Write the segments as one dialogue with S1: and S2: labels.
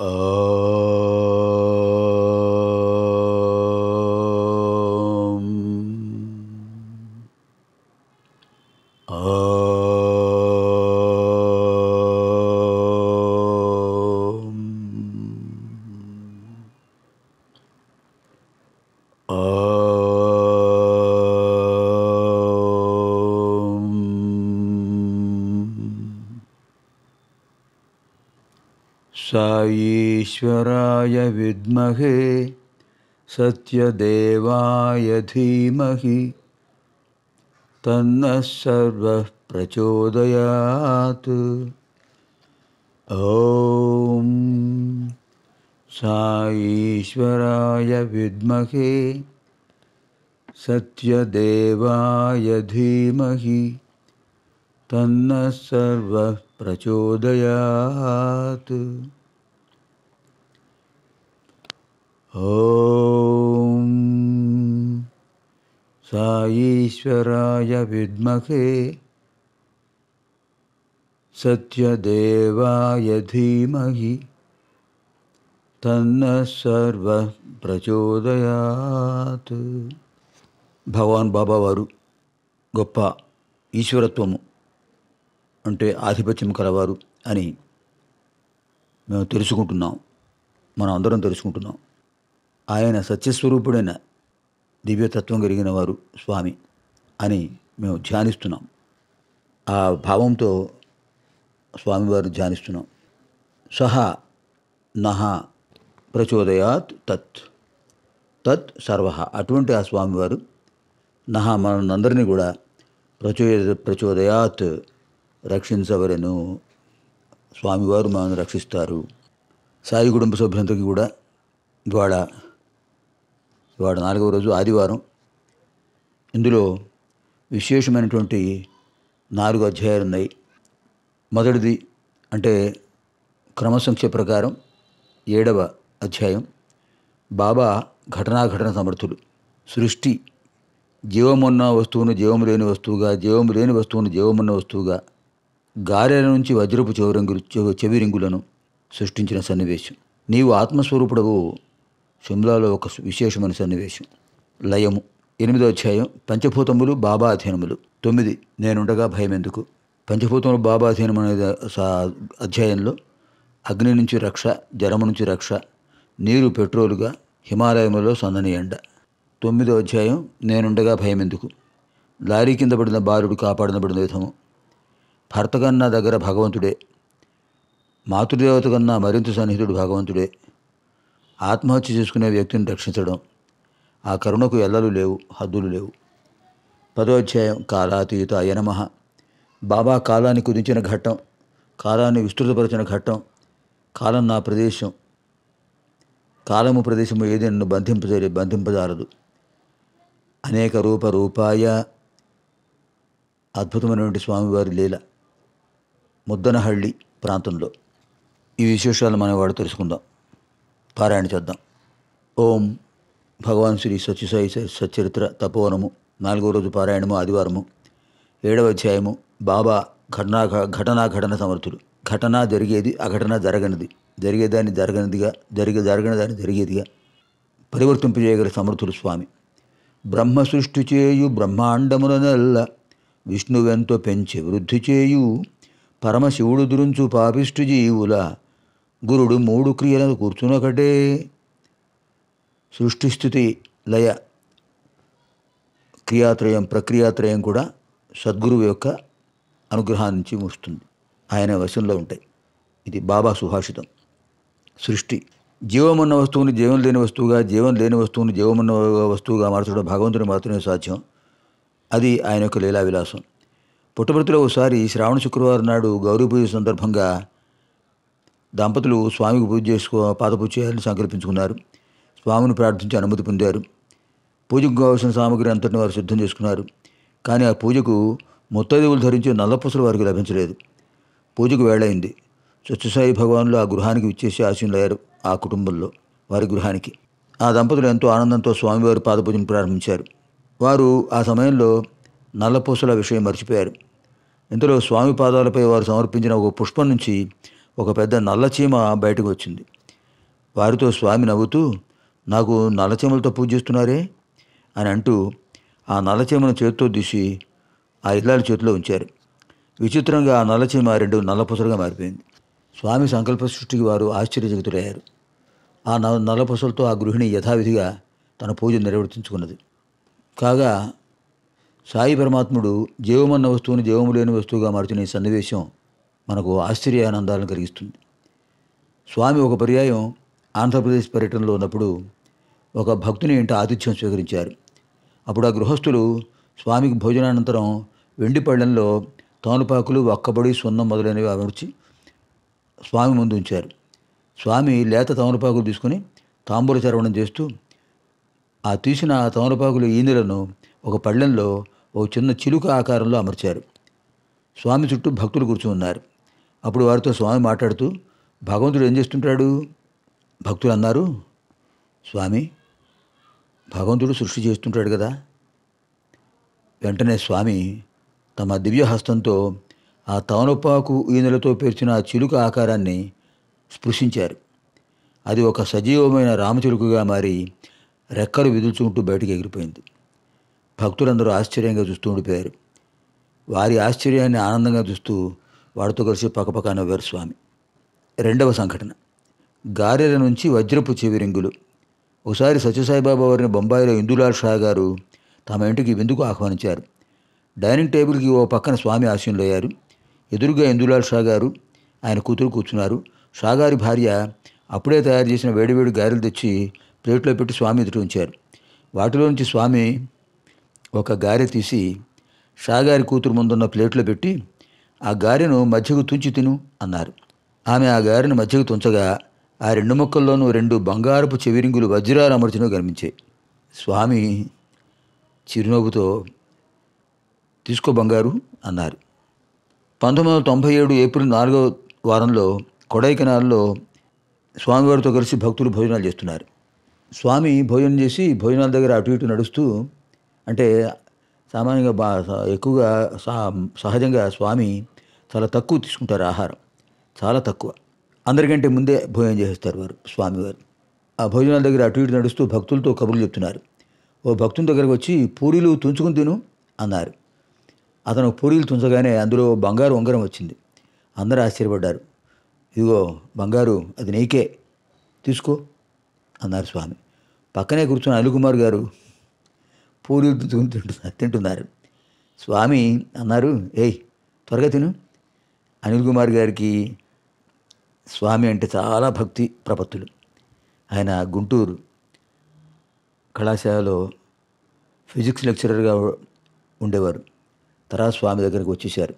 S1: Oh. ईश्वराय विद्महे सत्यदेवाय धीमहि तन्नः सर्वः प्रचोदयात् ॐ साईश्वराय विद्महे सत्यदेवाय धीमहि तन्नः सर्वः प्रचोदयात् ఈశ్వరాయ విద్మహే సత్యదేవాయ ధీమహి తన్న సర్వ ప్రచోదయాత్ భగవాన్ బాబా వారు గొప్ప ఈశ్వరత్వము అంటే ఆధిపత్యం కలవారు అని మేము తెలుసుకుంటున్నాం మనం అందరం తెలుసుకుంటున్నాం ఆయన సత్యస్వరూపుడైన దివ్యతత్వం కలిగిన వారు స్వామి అని మేము ధ్యానిస్తున్నాం ఆ భావంతో స్వామివారిని ధ్యానిస్తున్నాం సహా నహ ప్రచోదయాత్ తత్ తత్ సర్వ అటువంటి ఆ స్వామివారు నహ మనందరినీ కూడా ప్రచోద ప్రచోదయాత్ రక్షించవరను స్వామివారు మనల్ని రక్షిస్తారు సాయి కుటుంబ సభ్యులందరికీ కూడా ద్వారా ఇవాడు నాలుగవ రోజు ఆదివారం ఇందులో విశేషమైనటువంటి నాలుగు అధ్యాయాలు ఉన్నాయి మొదటిది అంటే క్రమసంఖ్య ప్రకారం ఏడవ అధ్యాయం బాబా ఘటనాఘటన సమర్థులు సృష్టి జీవమున్న వస్తువును జీవము లేని వస్తువుగా జీవము లేని వస్తువును జీవమున్న వస్తువుగా గారెల నుంచి వజ్రపు చెవిరంగులు రింగులను సృష్టించిన సన్నివేశం నీవు ఆత్మస్వరూపుడవు షిమ్లాలో ఒక విశేషమైన సన్నివేశం లయము ఎనిమిదో అధ్యాయం పంచభూతములు బాబా అధీనములు తొమ్మిది నేనుండగా భయం ఎందుకు పంచభూతములు బాబా అధీనం అనే అధ్యాయంలో అగ్ని నుంచి రక్ష జరము నుంచి రక్ష నీరు పెట్రోలుగా హిమాలయములో సన్నని ఎండ తొమ్మిదో అధ్యాయం నేనుండగా భయం ఎందుకు లారీ కింద పడిన బాలుడు కాపాడనబడిన విధము భర్త కన్నా దగ్గర భగవంతుడే మాతృదేవత కన్నా మరింత సన్నిహితుడు భగవంతుడే ఆత్మహత్య చేసుకునే వ్యక్తిని రక్షించడం ఆ కరుణకు ఎల్లలు లేవు హద్దులు లేవు పదోధ్యాయం కాలాతీత అయనమ బాబా కాలాన్ని కుదించిన ఘట్టం కాలాన్ని విస్తృతపరిచిన ఘట్టం కాలం నా ప్రదేశం కాలము ప్రదేశము ఏది నన్ను బంధింపజే బంధింపజారదు అనేక రూప రూపాయ అద్భుతమైనటువంటి స్వామివారి లీల ముద్దనహళ్ళి ప్రాంతంలో ఈ విశేషాలు మనం వాడు తెలుసుకుందాం పారాయణ చేద్దాం ఓం భగవాన్ శ్రీ సత్యసాయి సచ్చరిత్ర తపోవనము నాలుగో రోజు పారాయణము ఆదివారము ఏడవ అధ్యాయము బాబా ఘటనా ఘటనా ఘటన సమర్థుడు ఘటన జరిగేది అఘటన జరగనిది జరిగేదాన్ని జరగనిదిగా జరిగే జరగని దాన్ని జరిగేదిగా పరివర్తింపజేయగల సమర్థుడు స్వామి బ్రహ్మ సృష్టి చేయు నెల్ల విష్ణువెంతో పెంచి వృద్ధి చేయు పరమశివుడు దురుంచు పాపిష్టు జీవుల గురుడు మూడు క్రియలను కూర్చున్నకటే సృష్టిస్థుతి లయ క్రియాత్రయం ప్రక్రియాత్రయం కూడా సద్గురువు యొక్క అనుగ్రహాన్నించి ముస్తుంది ఆయన వశంలో ఉంటాయి ఇది బాబా సుభాషితం సృష్టి జీవమున్న వస్తువుని జీవం లేని వస్తువుగా జీవం లేని వస్తువుని జీవమున్న వస్తువుగా మార్చడం భగవంతుని మాత్రమే సాధ్యం అది ఆయన యొక్క లీలా విలాసం పుట్టపర్తిలో ఒకసారి శ్రావణ శుక్రవారం నాడు గౌరీ పూజ సందర్భంగా దంపతులు స్వామికి పూజ చేసుకో పాదపూజ చేయాలని సంకల్పించుకున్నారు స్వామిని ప్రార్థించి అనుమతి పొందారు పూజకు కావాల్సిన సామాగ్రి అంతటిని వారు సిద్ధం చేసుకున్నారు కానీ ఆ పూజకు ముత్తదేవులు ధరించే నల్లపూసలు వారికి లభించలేదు పూజకు వేళయింది సత్యసాయి భగవానులు ఆ గృహానికి విచ్చేసి ఆశీనులయ్యారు ఆ కుటుంబంలో వారి గృహానికి ఆ దంపతులు ఎంతో ఆనందంతో స్వామివారి పాదపూజను ప్రారంభించారు వారు ఆ సమయంలో నల్లపూసల విషయం మర్చిపోయారు ఇంతలో స్వామి పాదాలపై వారు సమర్పించిన ఒక పుష్పం నుంచి ఒక పెద్ద నల్లచీమ బయటకు వచ్చింది వారితో స్వామి నవ్వుతూ నాకు నల్లచీమలతో పూజిస్తున్నారే అని అంటూ ఆ నల్లచీమను చేతితో తీసి ఆ ఇల్లాల చేతిలో ఉంచారు విచిత్రంగా ఆ నల్లచీమ రెండు నల్లపుసలుగా మారిపోయింది స్వామి సంకల్ప సృష్టికి వారు ఆశ్చర్యజగితులయ్యారు ఆ నల్లపుసలతో ఆ గృహిణి యథావిధిగా తన పూజ నిర్వర్తించుకున్నది కాగా సాయి పరమాత్ముడు జీవమన్న వస్తువుని జీవము లేని వస్తువుగా మార్చిన ఈ సన్నివేశం మనకు ఆశ్చర్యానందాలను కలిగిస్తుంది స్వామి ఒక పర్యాయం ఆంధ్రప్రదేశ్ పర్యటనలో ఉన్నప్పుడు ఒక భక్తుని ఇంట ఆతిథ్యం స్వీకరించారు అప్పుడు ఆ గృహస్థులు స్వామికి భోజనానంతరం వెండి పళ్ళెంలో తోనపాకులు ఒక్కబడి సున్నం మొదలైనవి అమర్చి స్వామి ముందు ఉంచారు స్వామి లేత తమలపాకులు తీసుకుని తాంబూల చరవణం చేస్తూ ఆ తీసిన ఆ తమలపాకుల ఈనెలను ఒక పళ్ళెంలో ఓ చిన్న చిలుక ఆకారంలో అమర్చారు స్వామి చుట్టూ భక్తులు కూర్చుని ఉన్నారు అప్పుడు వారితో స్వామి మాట్లాడుతూ భగవంతుడు ఏం చేస్తుంటాడు భక్తులు అన్నారు స్వామి భగవంతుడు సృష్టి చేస్తుంటాడు కదా వెంటనే స్వామి తమ దివ్యహస్తంతో ఆ తవనొప్పాకు ఈనెలతో పేర్చిన చిలుక ఆకారాన్ని స్పృశించారు అది ఒక సజీవమైన రామచిలుకగా మారి రెక్కలు విదుల్చుకుంటూ బయటికి ఎగిరిపోయింది భక్తులందరూ ఆశ్చర్యంగా చూస్తూ ఉండిపోయారు వారి ఆశ్చర్యాన్ని ఆనందంగా చూస్తూ వాడితో కలిసి పక్కపక్క నవ్వారు స్వామి రెండవ సంఘటన గారెల నుంచి వజ్రపు చెవిరింగులు ఒకసారి సత్యసాయిబాబా వారిని బొంబాయిలో ఇందులాల్ షా గారు తమ ఇంటికి విందుకు ఆహ్వానించారు డైనింగ్ టేబుల్కి ఓ పక్కన స్వామి అయ్యారు ఎదురుగా ఇందులాల్ షా గారు ఆయన కూతురు కూర్చున్నారు షాగారి భార్య అప్పుడే తయారు చేసిన వేడివేడి గారెలు తెచ్చి ప్లేట్లో పెట్టి స్వామి ఎదుట ఉంచారు వాటిలో నుంచి స్వామి ఒక గారె తీసి షాగారి కూతురు ముందున్న ప్లేట్లో పెట్టి ఆ గారెను మధ్యకు తుంచి తిను అన్నారు ఆమె ఆ గారెను మధ్యకు తుంచగా ఆ రెండు ముక్కల్లోనూ రెండు బంగారపు చెవిరింగులు వజ్రాలు అమర్చిన కనిపించాయి స్వామి చిరునవ్వుతో తీసుకో బంగారు అన్నారు పంతొమ్మిది వందల తొంభై ఏడు ఏప్రిల్ నాలుగో వారంలో కొడైకెనాల్లో స్వామివారితో కలిసి భక్తులు భోజనాలు చేస్తున్నారు స్వామి భోజనం చేసి భోజనాల దగ్గర అటు ఇటు నడుస్తూ అంటే సామాన్యంగా బా ఎక్కువగా సహజంగా స్వామి చాలా తక్కువ తీసుకుంటారు ఆహారం చాలా తక్కువ అందరికంటే ముందే భోజనం చేసేస్తారు వారు స్వామివారు ఆ భోజనాల దగ్గర అటు ఇటు నడుస్తూ భక్తులతో కబుర్లు చెప్తున్నారు ఓ భక్తుని దగ్గరకు వచ్చి పూరీలు తుంచుకుని తిను అన్నారు అతను పూరీలు తుంచగానే అందులో బంగారు ఉంగరం వచ్చింది అందరూ ఆశ్చర్యపడ్డారు ఇదిగో బంగారు అది నీకే తీసుకో అన్నారు స్వామి పక్కనే కూర్చున్న అనిల్ కుమార్ గారు పూరీలు తింటున్నారు తింటున్నారు స్వామి అన్నారు ఏయ్ త్వరగా తిను అనిల్ కుమార్ గారికి స్వామి అంటే చాలా భక్తి ప్రపత్తులు ఆయన గుంటూరు కళాశాలలో ఫిజిక్స్ లెక్చరర్గా ఉండేవారు తర్వాత స్వామి దగ్గరికి వచ్చేసారు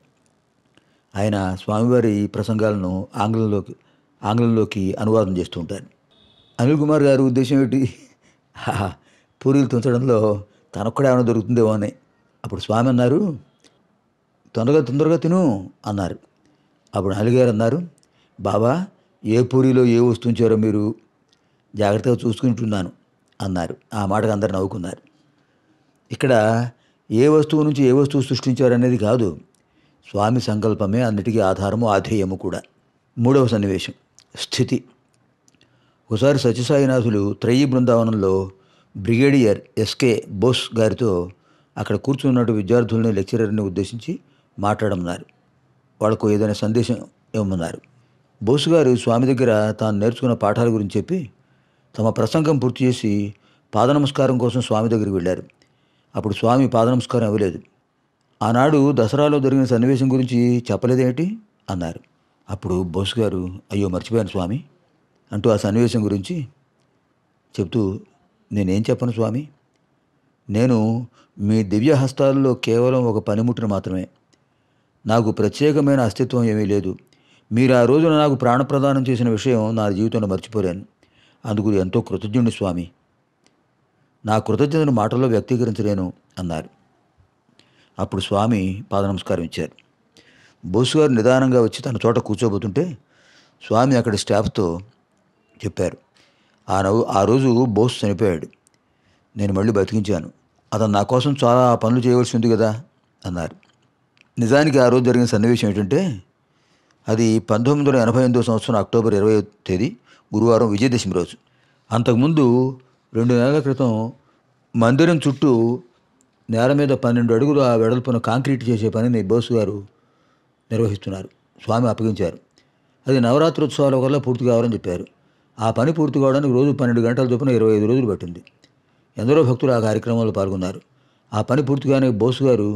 S1: ఆయన స్వామివారి ప్రసంగాలను ఆంగ్లంలోకి ఆంగ్లంలోకి అనువాదం చేస్తూ ఉంటారు అనిల్ కుమార్ గారు ఉద్దేశం ఏమిటి పూరీలు తుంచడంలో తనకు కూడా ఏమైనా దొరుకుతుందేమో అని అప్పుడు స్వామి అన్నారు తొందరగా తొందరగా తిను అన్నారు అప్పుడు అలిగారు అన్నారు బాబా ఏ పూరిలో ఏ వస్తుంచారో మీరు జాగ్రత్తగా చూసుకుంటున్నాను అన్నారు ఆ మాటకు అందరు నవ్వుకున్నారు ఇక్కడ ఏ వస్తువు నుంచి ఏ వస్తువు సృష్టించారు అనేది కాదు స్వామి సంకల్పమే అన్నిటికీ ఆధారము ఆధేయము కూడా మూడవ సన్నివేశం స్థితి ఒకసారి సత్యసాయినాథులు త్రయీ బృందావనంలో బ్రిగేడియర్ ఎస్కే బోస్ గారితో అక్కడ కూర్చున్నట్టు విద్యార్థులని లెక్చరర్ని ఉద్దేశించి మాట్లాడమన్నారు వాళ్ళకు ఏదైనా సందేశం ఇవ్వమన్నారు బోసు గారు స్వామి దగ్గర తాను నేర్చుకున్న పాఠాల గురించి చెప్పి తమ ప్రసంగం పూర్తి చేసి పాద నమస్కారం కోసం స్వామి దగ్గరికి వెళ్ళారు అప్పుడు స్వామి పాద నమస్కారం ఇవ్వలేదు ఆనాడు దసరాలో జరిగిన సన్నివేశం గురించి చెప్పలేదేంటి అన్నారు అప్పుడు బోస్ గారు అయ్యో మర్చిపోయాను స్వామి అంటూ ఆ సన్నివేశం గురించి చెప్తూ నేనేం చెప్పను స్వామి నేను మీ దివ్య హస్తాల్లో కేవలం ఒక పనిముట్టును మాత్రమే నాకు ప్రత్యేకమైన అస్తిత్వం ఏమీ లేదు మీరు ఆ రోజున నాకు ప్రాణప్రదానం చేసిన విషయం నా జీవితంలో మర్చిపోలేను అందుకు ఎంతో కృతజ్ఞుని స్వామి నా కృతజ్ఞతను మాటల్లో వ్యక్తీకరించలేను అన్నారు అప్పుడు స్వామి పాద నమస్కారం ఇచ్చారు బోసు గారు నిదానంగా వచ్చి తన చోట కూర్చోబోతుంటే స్వామి అక్కడి స్టాఫ్తో చెప్పారు ఆ ఆ రోజు బోస్ చనిపోయాడు నేను మళ్ళీ బతికించాను అతను నా కోసం చాలా పనులు చేయవలసి ఉంది కదా అన్నారు నిజానికి ఆ రోజు జరిగిన సన్నివేశం ఏంటంటే అది పంతొమ్మిది వందల ఎనభై ఎనిమిదో సంవత్సరం అక్టోబర్ ఇరవై తేదీ గురువారం విజయదశమి రోజు అంతకుముందు రెండు నెలల క్రితం మందిరం చుట్టూ నేల మీద పన్నెండు అడుగులు ఆ వెడల్పున కాంక్రీట్ చేసే పనిని బోసు గారు నిర్వహిస్తున్నారు స్వామి అప్పగించారు అది ఉత్సవాల వల్ల పూర్తి కావాలని చెప్పారు ఆ పని పూర్తి కావడానికి రోజు పన్నెండు గంటల చొప్పున ఇరవై ఐదు రోజులు పట్టింది ఎందరో భక్తులు ఆ కార్యక్రమంలో పాల్గొన్నారు ఆ పని పూర్తిగానే బోసు గారు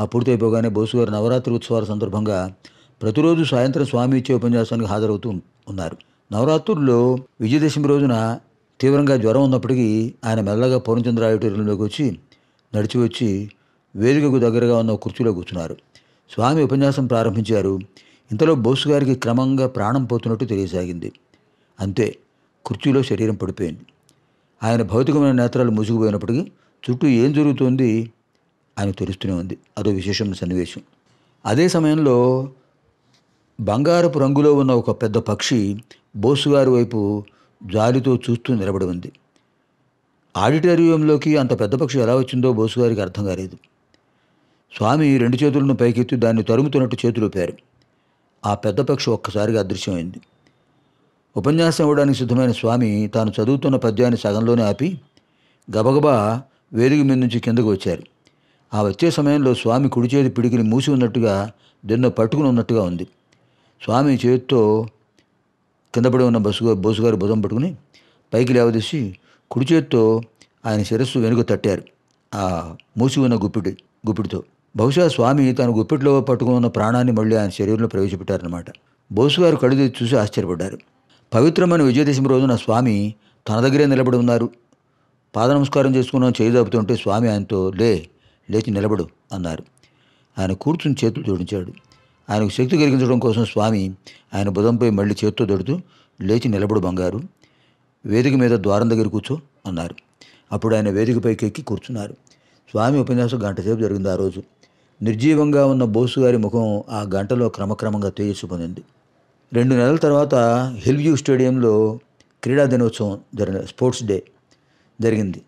S1: ఆ పూర్తయిపోగానే బోసు గారు నవరాత్రి ఉత్సవాల సందర్భంగా ప్రతిరోజు సాయంత్రం స్వామి ఇచ్చే ఉపన్యాసానికి హాజరవుతూ ఉన్నారు నవరాత్రుల్లో విజయదశమి రోజున తీవ్రంగా జ్వరం ఉన్నప్పటికీ ఆయన మెల్లగా పూర్ణచంద్ర ఆడిటోరియంలోకి వచ్చి నడిచి వచ్చి వేదికకు దగ్గరగా ఉన్న కుర్చీలో కూర్చున్నారు స్వామి ఉపన్యాసం ప్రారంభించారు ఇంతలో బోసు గారికి క్రమంగా ప్రాణం పోతున్నట్టు తెలియసాగింది అంతే కుర్చీలో శరీరం పడిపోయింది ఆయన భౌతికమైన నేత్రాలు మూసుకుపోయినప్పటికీ చుట్టూ ఏం జరుగుతోంది ఆయన తెలుస్తూనే ఉంది అదో విశేషమైన సన్నివేశం అదే సమయంలో బంగారపు రంగులో ఉన్న ఒక పెద్ద పక్షి బోసు గారి వైపు జాలితో చూస్తూ నిలబడి ఉంది ఆడిటోరియంలోకి అంత పెద్ద పక్షి ఎలా వచ్చిందో బోసు గారికి అర్థం కాలేదు స్వామి రెండు చేతులను పైకెత్తి దాన్ని తరుముతున్నట్టు చేతులు ఊపారు ఆ పెద్ద పక్షి ఒక్కసారిగా అదృశ్యమైంది ఉపన్యాసం ఇవ్వడానికి సిద్ధమైన స్వామి తాను చదువుతున్న పద్యాన్ని సగంలోనే ఆపి గబగబా వేదిక మీద నుంచి కిందకు వచ్చారు ఆ వచ్చే సమయంలో స్వామి కుడి చేతి పిడికిని మూసి ఉన్నట్టుగా దెన్నో పట్టుకుని ఉన్నట్టుగా ఉంది స్వామి చేతితో కిందపడి ఉన్న బస్సు బోసుగారు బుధం పట్టుకుని పైకి లేవదీసి కుడి చేతితో ఆయన శిరస్సు వెనుక తట్టారు ఆ మూసి ఉన్న గుప్పిడి గుప్పిడితో బహుశా స్వామి తన గుప్పిట్లో పట్టుకుని ఉన్న ప్రాణాన్ని మళ్ళీ ఆయన శరీరంలో ప్రవేశపెట్టారన్నమాట బోసుగారు కళ్ళు చూసి ఆశ్చర్యపడ్డారు పవిత్రమైన విజయదశమి రోజున స్వామి తన దగ్గరే నిలబడి ఉన్నారు పాద నమస్కారం చేయి చేయదాపుతుంటే స్వామి ఆయనతో లే లేచి నిలబడు అన్నారు ఆయన కూర్చుని చేతులు జోడించాడు ఆయనకు శక్తి కలిగించడం కోసం స్వామి ఆయన బుధంపై మళ్ళీ చేత్తో దొడుతూ లేచి నిలబడు బంగారు వేదిక మీద ద్వారం దగ్గర కూర్చో అన్నారు అప్పుడు ఆయన వేదికపైకి ఎక్కి కూర్చున్నారు స్వామి ఉపన్యాసం గంట సేపు జరిగింది ఆ రోజు నిర్జీవంగా ఉన్న బోసు గారి ముఖం ఆ గంటలో క్రమక్రమంగా తేజస్సు పొందింది రెండు నెలల తర్వాత హిల్వ్యూ స్టేడియంలో క్రీడా దినోత్సవం జరిగిన స్పోర్ట్స్ డే జరిగింది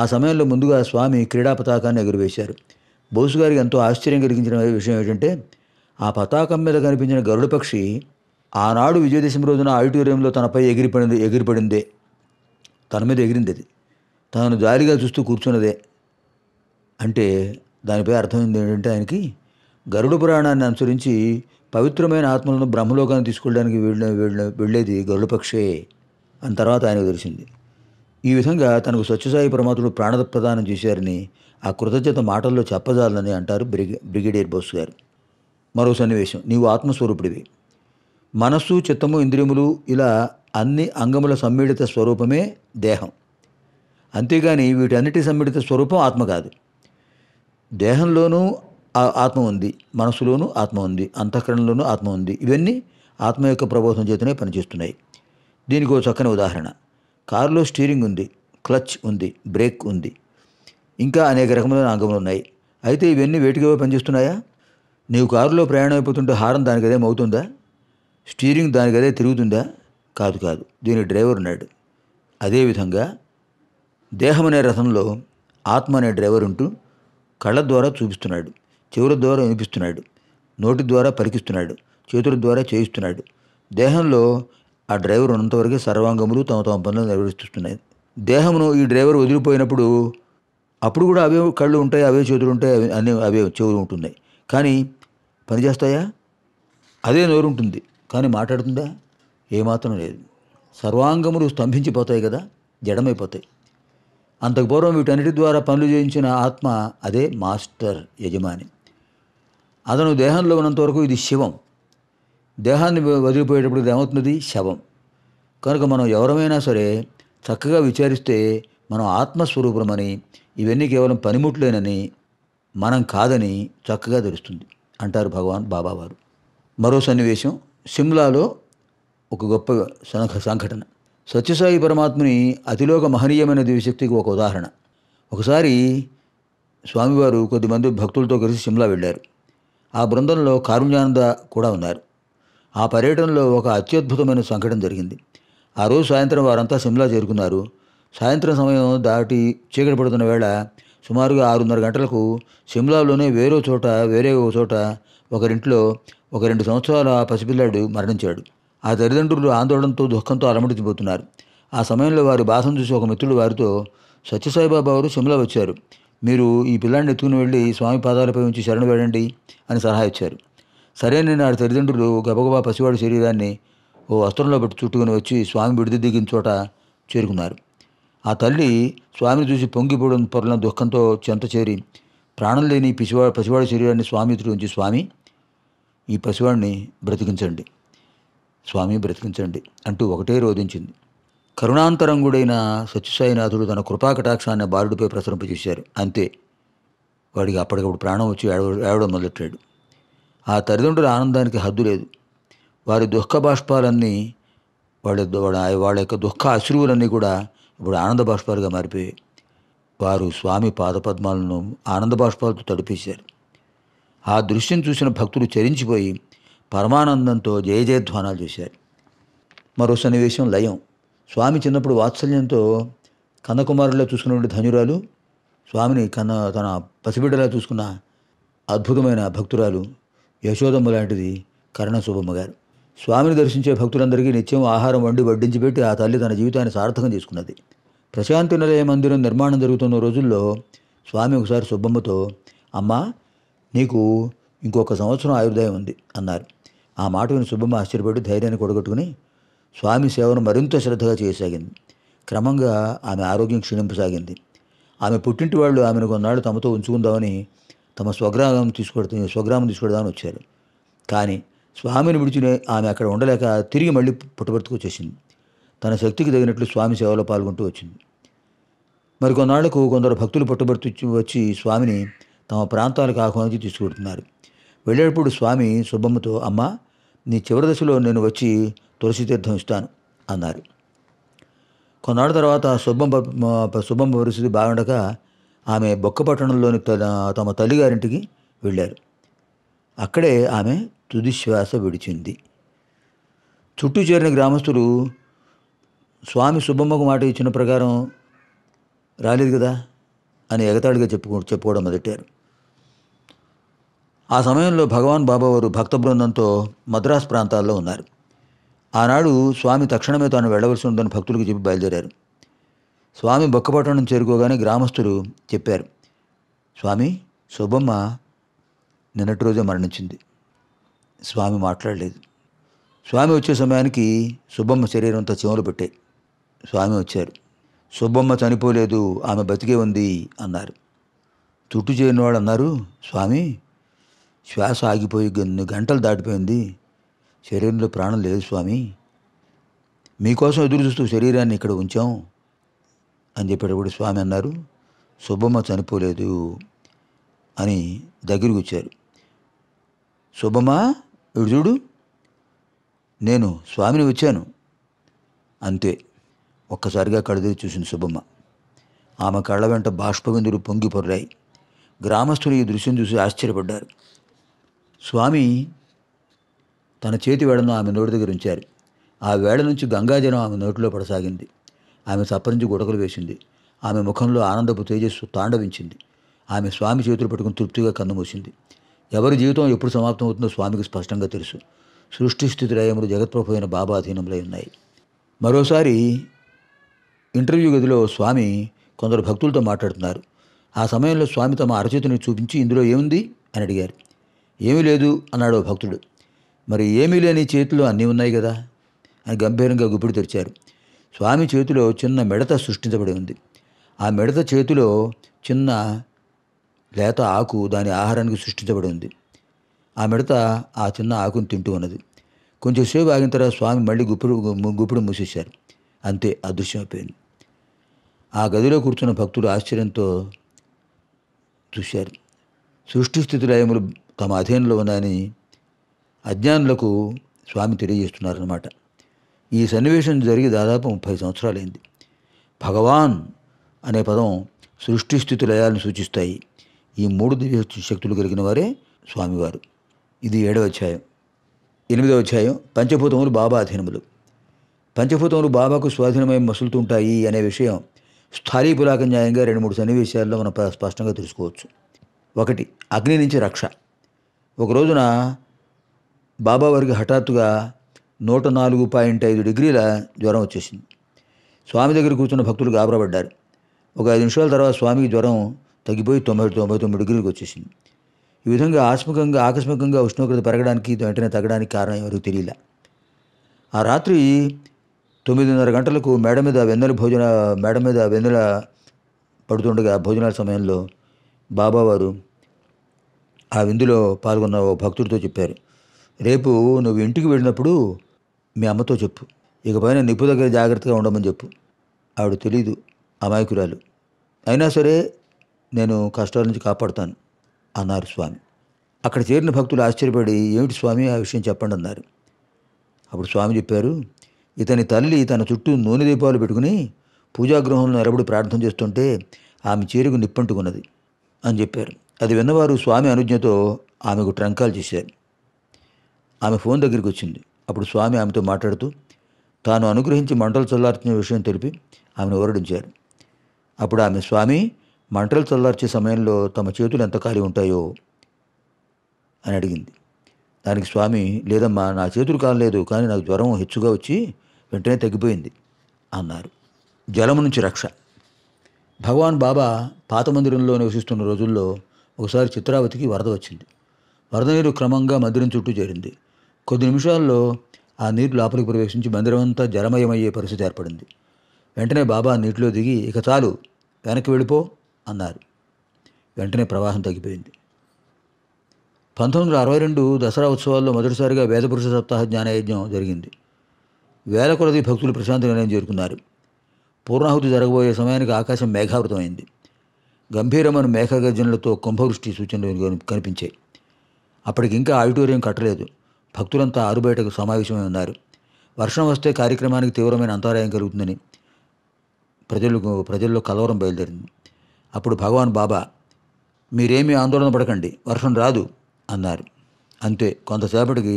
S1: ఆ సమయంలో ముందుగా స్వామి క్రీడా పతాకాన్ని ఎగురవేశారు బోసు గారికి ఎంతో ఆశ్చర్యం కలిగించిన విషయం ఏంటంటే ఆ పతాకం మీద కనిపించిన గరుడ పక్షి ఆనాడు విజయదశమి రోజున ఆడిటోరియంలో తనపై ఎగిరిపడింది ఎగిరిపడిందే తన మీద ఎగిరింది అది తనను జాలిగా చూస్తూ కూర్చున్నదే అంటే దానిపై అర్థమైంది ఏంటంటే ఆయనకి గరుడ పురాణాన్ని అనుసరించి పవిత్రమైన ఆత్మలను బ్రహ్మలోకాన్ని తీసుకెళ్ళడానికి వెళ్ళిన వెళ్ళేది గరుడపక్షే అని తర్వాత ఆయనకు తెలిసింది ఈ విధంగా తనకు సత్యసాయి ప్రాణ ప్రాణప్రదానం చేశారని ఆ కృతజ్ఞత మాటల్లో చెప్పజాలని అంటారు బ్రిగే బ్రిగేడియర్ బోస్ గారు మరో సన్నివేశం నీవు ఆత్మస్వరూపుడివి మనస్సు చిత్తము ఇంద్రియములు ఇలా అన్ని అంగముల సమ్మిళిత స్వరూపమే దేహం అంతేగాని వీటన్నిటి సమ్మిళిత స్వరూపం ఆత్మ కాదు దేహంలోనూ ఆత్మ ఉంది మనసులోనూ ఆత్మ ఉంది అంతఃకరణలోనూ ఆత్మ ఉంది ఇవన్నీ ఆత్మ యొక్క ప్రబోధం చేతనే పనిచేస్తున్నాయి దీనికి ఒక చక్కని ఉదాహరణ కారులో స్టీరింగ్ ఉంది క్లచ్ ఉంది బ్రేక్ ఉంది ఇంకా అనేక రకములైన అంగములు ఉన్నాయి అయితే ఇవన్నీ వేటికవే పనిచేస్తున్నాయా నీవు కారులో ప్రయాణం అయిపోతుంటే హారం దానికి అదే స్టీరింగ్ దానికి అదే తిరుగుతుందా కాదు కాదు దీని డ్రైవర్ ఉన్నాడు అదేవిధంగా దేహం అనే రథంలో ఆత్మ అనే డ్రైవర్ ఉంటూ కళ్ళ ద్వారా చూపిస్తున్నాడు చెవుల ద్వారా వినిపిస్తున్నాడు నోటి ద్వారా పరికిస్తున్నాడు చేతుల ద్వారా చేయిస్తున్నాడు దేహంలో ఆ డ్రైవర్ ఉన్నంతవరకు సర్వాంగములు తమ తమ పనులను నిర్వహిస్తున్నాయి దేహమును ఈ డ్రైవర్ వదిలిపోయినప్పుడు అప్పుడు కూడా అవే కళ్ళు ఉంటాయి అవే చేతులు ఉంటాయి అవి అన్ని అవే చెవులు ఉంటున్నాయి కానీ పనిచేస్తాయా అదే నోరు ఉంటుంది కానీ మాట్లాడుతుందా ఏమాత్రం లేదు సర్వాంగములు స్తంభించిపోతాయి కదా జడమైపోతాయి అంతకు పూర్వం వీటన్నిటి ద్వారా పనులు చేయించిన ఆత్మ అదే మాస్టర్ యజమాని అతను దేహంలో ఉన్నంత వరకు ఇది శివం దేహాన్ని వదిలిపోయేటప్పుడు ఏమవుతున్నది శవం కనుక మనం ఎవరమైనా సరే చక్కగా విచారిస్తే మనం ఆత్మస్వరూపమని ఇవన్నీ కేవలం పనిముట్లేనని మనం కాదని చక్కగా తెలుస్తుంది అంటారు భగవాన్ బాబావారు మరో సన్నివేశం సిమ్లాలో ఒక గొప్ప సంఘ సంఘటన సత్యసాయి పరమాత్మని అతిలోక మహనీయమైన దివ్యశక్తికి ఒక ఉదాహరణ ఒకసారి స్వామివారు కొద్దిమంది భక్తులతో కలిసి సిమ్లా వెళ్ళారు ఆ బృందంలో కారుణ్యానంద కూడా ఉన్నారు ఆ పర్యటనలో ఒక అత్యద్భుతమైన సంఘటన జరిగింది ఆ రోజు సాయంత్రం వారంతా సిమ్లా చేరుకున్నారు సాయంత్రం సమయం దాటి చీకటి పడుతున్న వేళ సుమారుగా ఆరున్నర గంటలకు సిమ్లాలోనే వేరే చోట వేరే ఒక చోట ఒకరింట్లో ఒక రెండు సంవత్సరాల ఆ పసిపిల్లాడు మరణించాడు ఆ తల్లిదండ్రులు ఆందోళనతో దుఃఖంతో అలమటించిపోతున్నారు ఆ సమయంలో వారి బాధను చూసి ఒక మిత్రుడు వారితో సత్యసాయిబాబా వారు సిమ్లా వచ్చారు మీరు ఈ పిల్లాన్ని ఎత్తుకుని వెళ్ళి స్వామి పాదాలపై ఉంచి శరణు వేడండి అని సలహా ఇచ్చారు సరైన నా తల్లిదండ్రులు గబగబా పసివాడి శరీరాన్ని ఓ వస్త్రంలో పెట్టి చుట్టుకుని వచ్చి స్వామి విడిది దిగిన చోట చేరుకున్నారు ఆ తల్లి స్వామిని చూసి పొంగిపోవడం పొరల దుఃఖంతో చెంత చేరి ప్రాణం లేని పిసివా పసివాడి శరీరాన్ని స్వామి ఎదురు ఉంచి స్వామి ఈ పసివాడిని బ్రతికించండి స్వామి బ్రతికించండి అంటూ ఒకటే రోధించింది కరుణాంతరంగుడైన సత్యసాయినాథుడు తన కృపాకటాక్షాన్ని బాలుడిపై ప్రసరింపజేశారు అంతే వాడికి అప్పటికప్పుడు ప్రాణం వచ్చి ఏడవడం మొదలెట్టాడు ఆ తల్లిదండ్రుల ఆనందానికి హద్దు లేదు వారి దుఃఖ బాష్పాలన్నీ వాళ్ళ వాళ్ళ యొక్క దుఃఖ అశ్రువులన్నీ కూడా ఇప్పుడు ఆనంద బాష్పాలుగా మారిపోయాయి వారు స్వామి పాదపద్మాలను ఆనంద బాష్పాలతో తడిపేశారు ఆ దృశ్యం చూసిన భక్తులు చరించిపోయి పరమానందంతో జయజయధ్వానాలు చేశారు మరో సన్నివేశం లయం స్వామి చిన్నప్పుడు వాత్సల్యంతో కన్నకుమారులా చూసుకున్నటువంటి ధనురాలు స్వామిని కన్న తన పసిబిడ్డలా చూసుకున్న అద్భుతమైన భక్తురాలు యశోదమ్మ లాంటిది కరణ శుభమ్మ గారు స్వామిని దర్శించే భక్తులందరికీ నిత్యం ఆహారం వండి వడ్డించి పెట్టి ఆ తల్లి తన జీవితాన్ని సార్థకం చేసుకున్నది ప్రశాంతి నిలయ మందిరం నిర్మాణం జరుగుతున్న రోజుల్లో స్వామి ఒకసారి సుబ్బమ్మతో అమ్మ నీకు ఇంకొక సంవత్సరం ఆయుర్దాయం ఉంది అన్నారు ఆ మాట విని సుబ్బమ్మ ఆశ్చర్యపడి ధైర్యాన్ని కొడగొట్టుకుని స్వామి సేవను మరింత శ్రద్ధగా చేయసాగింది క్రమంగా ఆమె ఆరోగ్యం క్షీణింపసాగింది ఆమె పుట్టింటి వాళ్ళు ఆమెను కొన్నాళ్ళు తమతో ఉంచుకుందామని తమ స్వగ్రామం తీసుకొడుతు స్వగ్రామం తీసుకొడదామని వచ్చారు కానీ స్వామిని విడిచిన ఆమె అక్కడ ఉండలేక తిరిగి మళ్ళీ పుట్టబర్తుకు వచ్చేసింది తన శక్తికి తగినట్లు స్వామి సేవలో పాల్గొంటూ వచ్చింది మరికొన్నాళ్లకు కొందరు భక్తులు పట్టుబడుతు వచ్చి స్వామిని తమ ప్రాంతాలకు ఆహ్వానించి తీసుకుంటున్నారు వెళ్ళేటప్పుడు స్వామి సుబ్బమ్మతో అమ్మ నీ చివరి దశలో నేను వచ్చి తులసి తీర్థం ఇస్తాను అన్నారు కొన్నాళ్ళ తర్వాత శుభం శుభం పరిస్థితి బాగుండక ఆమె బొక్క బొక్కపట్టణంలోని తమ తల్లిగారింటికి వెళ్ళారు అక్కడే ఆమె తుదిశ్వాస విడిచింది చుట్టూ చేరిన గ్రామస్తులు స్వామి శుభమ్మకు మాట ఇచ్చిన ప్రకారం రాలేదు కదా అని ఎగతాళిగా చెప్పుకో చెప్పుకోవడం మొదటారు ఆ సమయంలో భగవాన్ బాబావారు భక్త బృందంతో మద్రాస్ ప్రాంతాల్లో ఉన్నారు ఆనాడు స్వామి తక్షణమే తాను వెళ్లవలసి ఉందని భక్తులకు చెప్పి బయలుదేరారు స్వామి బొక్కపట్టణం చేరుకోగానే గ్రామస్తులు చెప్పారు స్వామి శుభమ్మ నిన్నటి రోజే మరణించింది స్వామి మాట్లాడలేదు స్వామి వచ్చే సమయానికి సుబ్బమ్మ అంతా చెవులు పెట్టాయి స్వామి వచ్చారు సుబ్బమ్మ చనిపోలేదు ఆమె బతికే ఉంది అన్నారు చుట్టూ చేరిన వాళ్ళు అన్నారు స్వామి శ్వాస ఆగిపోయి గంటలు దాటిపోయింది శరీరంలో ప్రాణం లేదు స్వామి మీకోసం ఎదురు చూస్తూ శరీరాన్ని ఇక్కడ ఉంచాం అని చెప్పేటప్పుడు స్వామి అన్నారు సుబ్బమ్మ చనిపోలేదు అని దగ్గరికి వచ్చారు సుబ్బమ్మ ఇడు చూడు నేను స్వామిని వచ్చాను అంతే ఒక్కసారిగా కళ్ళదిరి చూసింది సుబ్బమ్మ ఆమె కళ్ళ వెంట బాష్పబిందులు పొంగి పొర్రాయి గ్రామస్తులు ఈ దృశ్యం చూసి ఆశ్చర్యపడ్డారు స్వామి తన చేతి వేడను ఆమె నోటి దగ్గర ఉంచారు ఆ వేళ నుంచి గంగాజలం ఆమె నోటిలో పడసాగింది ఆమె సప్పరించి గుడకలు వేసింది ఆమె ముఖంలో ఆనందపు తేజస్సు తాండవించింది ఆమె స్వామి చేతులు పట్టుకుని తృప్తిగా కన్నుమూసింది ఎవరి జీవితం ఎప్పుడు సమాప్తం అవుతుందో స్వామికి స్పష్టంగా తెలుసు సృష్టి స్థితి లయములు జగత్ప్రభు అయిన బాబా అధీనంలో ఉన్నాయి మరోసారి ఇంటర్వ్యూ గదిలో స్వామి కొందరు భక్తులతో మాట్లాడుతున్నారు ఆ సమయంలో స్వామి తమ అరచేతిని చూపించి ఇందులో ఏముంది అని అడిగారు ఏమీ లేదు అన్నాడు భక్తుడు మరి ఏమీ లేని చేతిలో అన్నీ ఉన్నాయి కదా అని గంభీరంగా గుప్పిడి తెరిచారు స్వామి చేతిలో చిన్న మెడత సృష్టించబడి ఉంది ఆ మెడత చేతిలో చిన్న లేత ఆకు దాని ఆహారానికి సృష్టించబడి ఉంది ఆ మెడత ఆ చిన్న ఆకును తింటూ ఉన్నది కొంచెం సేపు ఆగిన తర్వాత స్వామి మళ్ళీ గుప్పుడు గుప్పుడు మూసేశారు అంతే అదృశ్యమైపోయింది ఆ గదిలో కూర్చున్న భక్తులు ఆశ్చర్యంతో చూశారు సృష్టి స్థితి లయములు తమ అధీనంలో ఉన్నాయని అజ్ఞానులకు స్వామి తెలియజేస్తున్నారన్నమాట ఈ సన్నివేశం జరిగి దాదాపు ముప్పై సంవత్సరాలైంది భగవాన్ అనే పదం సృష్టి స్థితి లయాలను సూచిస్తాయి ఈ మూడు దివ్య శక్తులు కలిగిన వారే స్వామివారు ఇది ఏడవ అధ్యాయం ఎనిమిదవ అధ్యాయం పంచభూతములు బాబా అధీనములు పంచభూతములు బాబాకు స్వాధీనమై మసులుతుంటాయి అనే విషయం స్థాయి పులాక న్యాయంగా రెండు మూడు సన్నివేశాల్లో మనం స్పష్టంగా తెలుసుకోవచ్చు ఒకటి అగ్ని నుంచి రక్ష ఒక రోజున బాబావారికి హఠాత్తుగా నూట నాలుగు పాయింట్ ఐదు డిగ్రీల జ్వరం వచ్చేసింది స్వామి దగ్గర కూర్చున్న భక్తులు గాబరపడ్డారు ఒక ఐదు నిమిషాల తర్వాత స్వామికి జ్వరం తగ్గిపోయి తొంభై తొంభై తొమ్మిది డిగ్రీలకు వచ్చేసింది ఈ విధంగా ఆస్మికంగా ఆకస్మికంగా ఉష్ణోగ్రత పెరగడానికి వెంటనే తగ్గడానికి కారణం ఎవరికి తెలియల ఆ రాత్రి తొమ్మిదిన్నర గంటలకు మేడ మీద వెన్నెల భోజన మేడ మీద వెన్నెల పడుతుండగా భోజనాల సమయంలో బాబావారు ఆ విందులో పాల్గొన్న ఓ భక్తుడితో చెప్పారు రేపు నువ్వు ఇంటికి వెళ్ళినప్పుడు మీ అమ్మతో చెప్పు ఇకపైన నిప్పు దగ్గర జాగ్రత్తగా ఉండమని చెప్పు ఆవిడ తెలీదు అమాయకురాలు అయినా సరే నేను కష్టాల నుంచి కాపాడుతాను అన్నారు స్వామి అక్కడ చేరిన భక్తులు ఆశ్చర్యపడి ఏమిటి స్వామి ఆ విషయం చెప్పండి అన్నారు అప్పుడు స్వామి చెప్పారు ఇతని తల్లి తన చుట్టూ నూనె దీపాలు పెట్టుకుని పూజాగృహంలో నిలబడి ప్రార్థన చేస్తుంటే ఆమె చేరుకు నిప్పంటుకున్నది అని చెప్పారు అది విన్నవారు స్వామి అనుజ్ఞతో ఆమెకు ట్రంకాలు చేశారు ఆమె ఫోన్ దగ్గరికి వచ్చింది అప్పుడు స్వామి ఆమెతో మాట్లాడుతూ తాను అనుగ్రహించి మంటలు చల్లార్చిన విషయం తెలిపి ఆమెను ఓరడించారు అప్పుడు ఆమె స్వామి మంటలు చల్లార్చే సమయంలో తమ చేతులు ఎంత ఖాళీ ఉంటాయో అని అడిగింది దానికి స్వామి లేదమ్మా నా చేతులు కాలేదు కానీ నాకు జ్వరం హెచ్చుగా వచ్చి వెంటనే తగ్గిపోయింది అన్నారు జలము నుంచి రక్ష భగవాన్ బాబా పాత మందిరంలో నివసిస్తున్న రోజుల్లో ఒకసారి చిత్రావతికి వరద వచ్చింది వరద నీరు క్రమంగా మందిరం చుట్టూ చేరింది కొద్ది నిమిషాల్లో ఆ నీరు లోపలికి ప్రవేశించి మందిరమంతా జలమయమయ్యే పరిస్థితి ఏర్పడింది వెంటనే బాబా నీటిలో దిగి ఇక చాలు వెనక్కి వెళ్ళిపో అన్నారు వెంటనే ప్రవాహం తగ్గిపోయింది పంతొమ్మిది వందల అరవై రెండు దసరా ఉత్సవాల్లో మొదటిసారిగా వేదపురుష సప్తాహ జ్ఞానయజ్ఞం జరిగింది వేల కొలది భక్తులు ప్రశాంత నిలయం చేరుకున్నారు పూర్ణాహుతి జరగబోయే సమయానికి ఆకాశం మేఘావృతమైంది గంభీరమైన మేఘగర్జనలతో కుంభవృష్టి సూచనలు కనిపించాయి అప్పటికింకా ఆడిటోరియం కట్టలేదు భక్తులంతా ఆరుబయటకు సమావేశమై ఉన్నారు వర్షం వస్తే కార్యక్రమానికి తీవ్రమైన అంతరాయం కలుగుతుందని ప్రజలకు ప్రజల్లో కలవరం బయలుదేరింది అప్పుడు భగవాన్ బాబా మీరేమీ ఆందోళన పడకండి వర్షం రాదు అన్నారు అంతే కొంతసేపటికి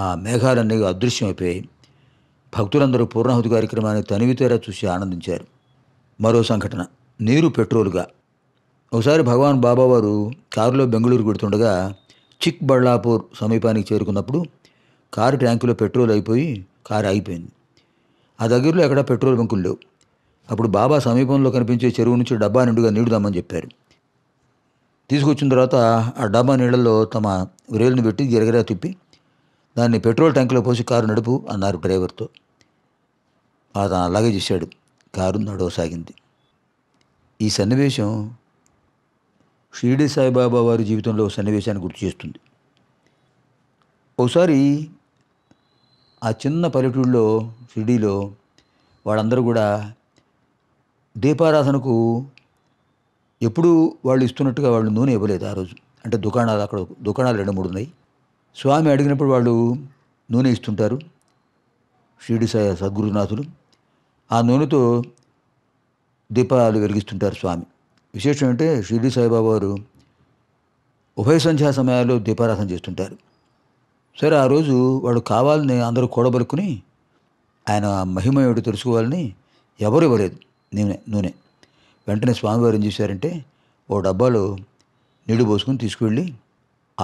S1: ఆ మేఘాలన్నీ అదృశ్యమైపోయాయి భక్తులందరూ పూర్ణాహుతి కార్యక్రమాన్ని తనివితేరా చూసి ఆనందించారు మరో సంఘటన నీరు పెట్రోలుగా ఒకసారి భగవాన్ బాబా వారు కారులో బెంగళూరు పెడుతుండగా చిక్బళ్ళాపూర్ సమీపానికి చేరుకున్నప్పుడు కారు ట్యాంకులో పెట్రోల్ అయిపోయి కారు అయిపోయింది ఆ దగ్గరలో ఎక్కడ పెట్రోల్ బంకులు లేవు అప్పుడు బాబా సమీపంలో కనిపించే చెరువు నుంచి డబ్బా నిండుగా నీడుదామని చెప్పారు తీసుకొచ్చిన తర్వాత ఆ డబ్బా నీళ్ళల్లో తమ రేలును పెట్టి గిరగిరా తిప్పి దాన్ని పెట్రోల్ ట్యాంకులో పోసి కారు నడుపు అన్నారు డ్రైవర్తో అతను అలాగే చేశాడు కారు నడవసాగింది ఈ సన్నివేశం షిరిడి సాయిబాబా వారి జీవితంలో సన్నివేశాన్ని గుర్తు చేస్తుంది ఒకసారి ఆ చిన్న పల్లెటూరులో షిరిడీలో వాళ్ళందరూ కూడా దీపారాధనకు ఎప్పుడు వాళ్ళు ఇస్తున్నట్టుగా వాళ్ళు నూనె ఇవ్వలేదు ఆ రోజు అంటే దుకాణాలు అక్కడ దుకాణాలు రెండు మూడు ఉన్నాయి స్వామి అడిగినప్పుడు వాళ్ళు నూనె ఇస్తుంటారు షిరిడి సద్గురునాథులు ఆ నూనెతో దీపాలు వెలిగిస్తుంటారు స్వామి విశేషం అంటే షిరిడి సాయిబాబా వారు ఉభయ సంధ్యా సమయాల్లో దీపారాధన చేస్తుంటారు సరే ఆ రోజు వాడు కావాలని అందరూ కూడబలుకుని ఆయన మహిమ ఏమిటి తెలుసుకోవాలని ఎవరు ఇవ్వలేదు నూనె నూనె వెంటనే స్వామివారు ఏం చేశారంటే ఓ డబ్బాలో నీళ్లు పోసుకుని తీసుకువెళ్ళి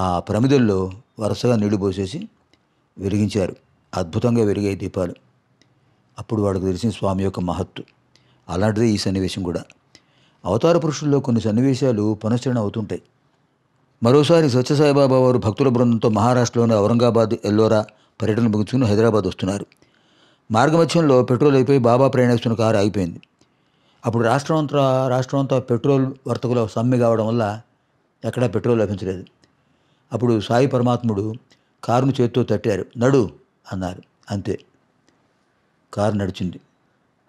S1: ఆ ప్రమిదల్లో వరుసగా నీళ్లు పోసేసి వెలిగించారు అద్భుతంగా వెలిగాయి దీపాలు అప్పుడు వాడికి తెలిసిన స్వామి యొక్క మహత్తు అలాంటిదే ఈ సన్నివేశం కూడా అవతార పురుషుల్లో కొన్ని సన్నివేశాలు పునశ్చరణ అవుతుంటాయి మరోసారి సాయిబాబా వారు భక్తుల బృందంతో మహారాష్ట్రలోని ఔరంగాబాద్ ఎల్లోరా పర్యటన ముగించుకుని హైదరాబాద్ వస్తున్నారు మార్గమధ్యంలో పెట్రోల్ అయిపోయి బాబా ప్రయాణిస్తున్న కారు ఆగిపోయింది అప్పుడు రాష్ట్రం అంతా రాష్ట్రం అంతా పెట్రోల్ వర్తకుల సమ్మె కావడం వల్ల ఎక్కడా పెట్రోల్ లభించలేదు అప్పుడు సాయి పరమాత్ముడు కారును చేతితో తట్టారు నడు అన్నారు అంతే కారు నడిచింది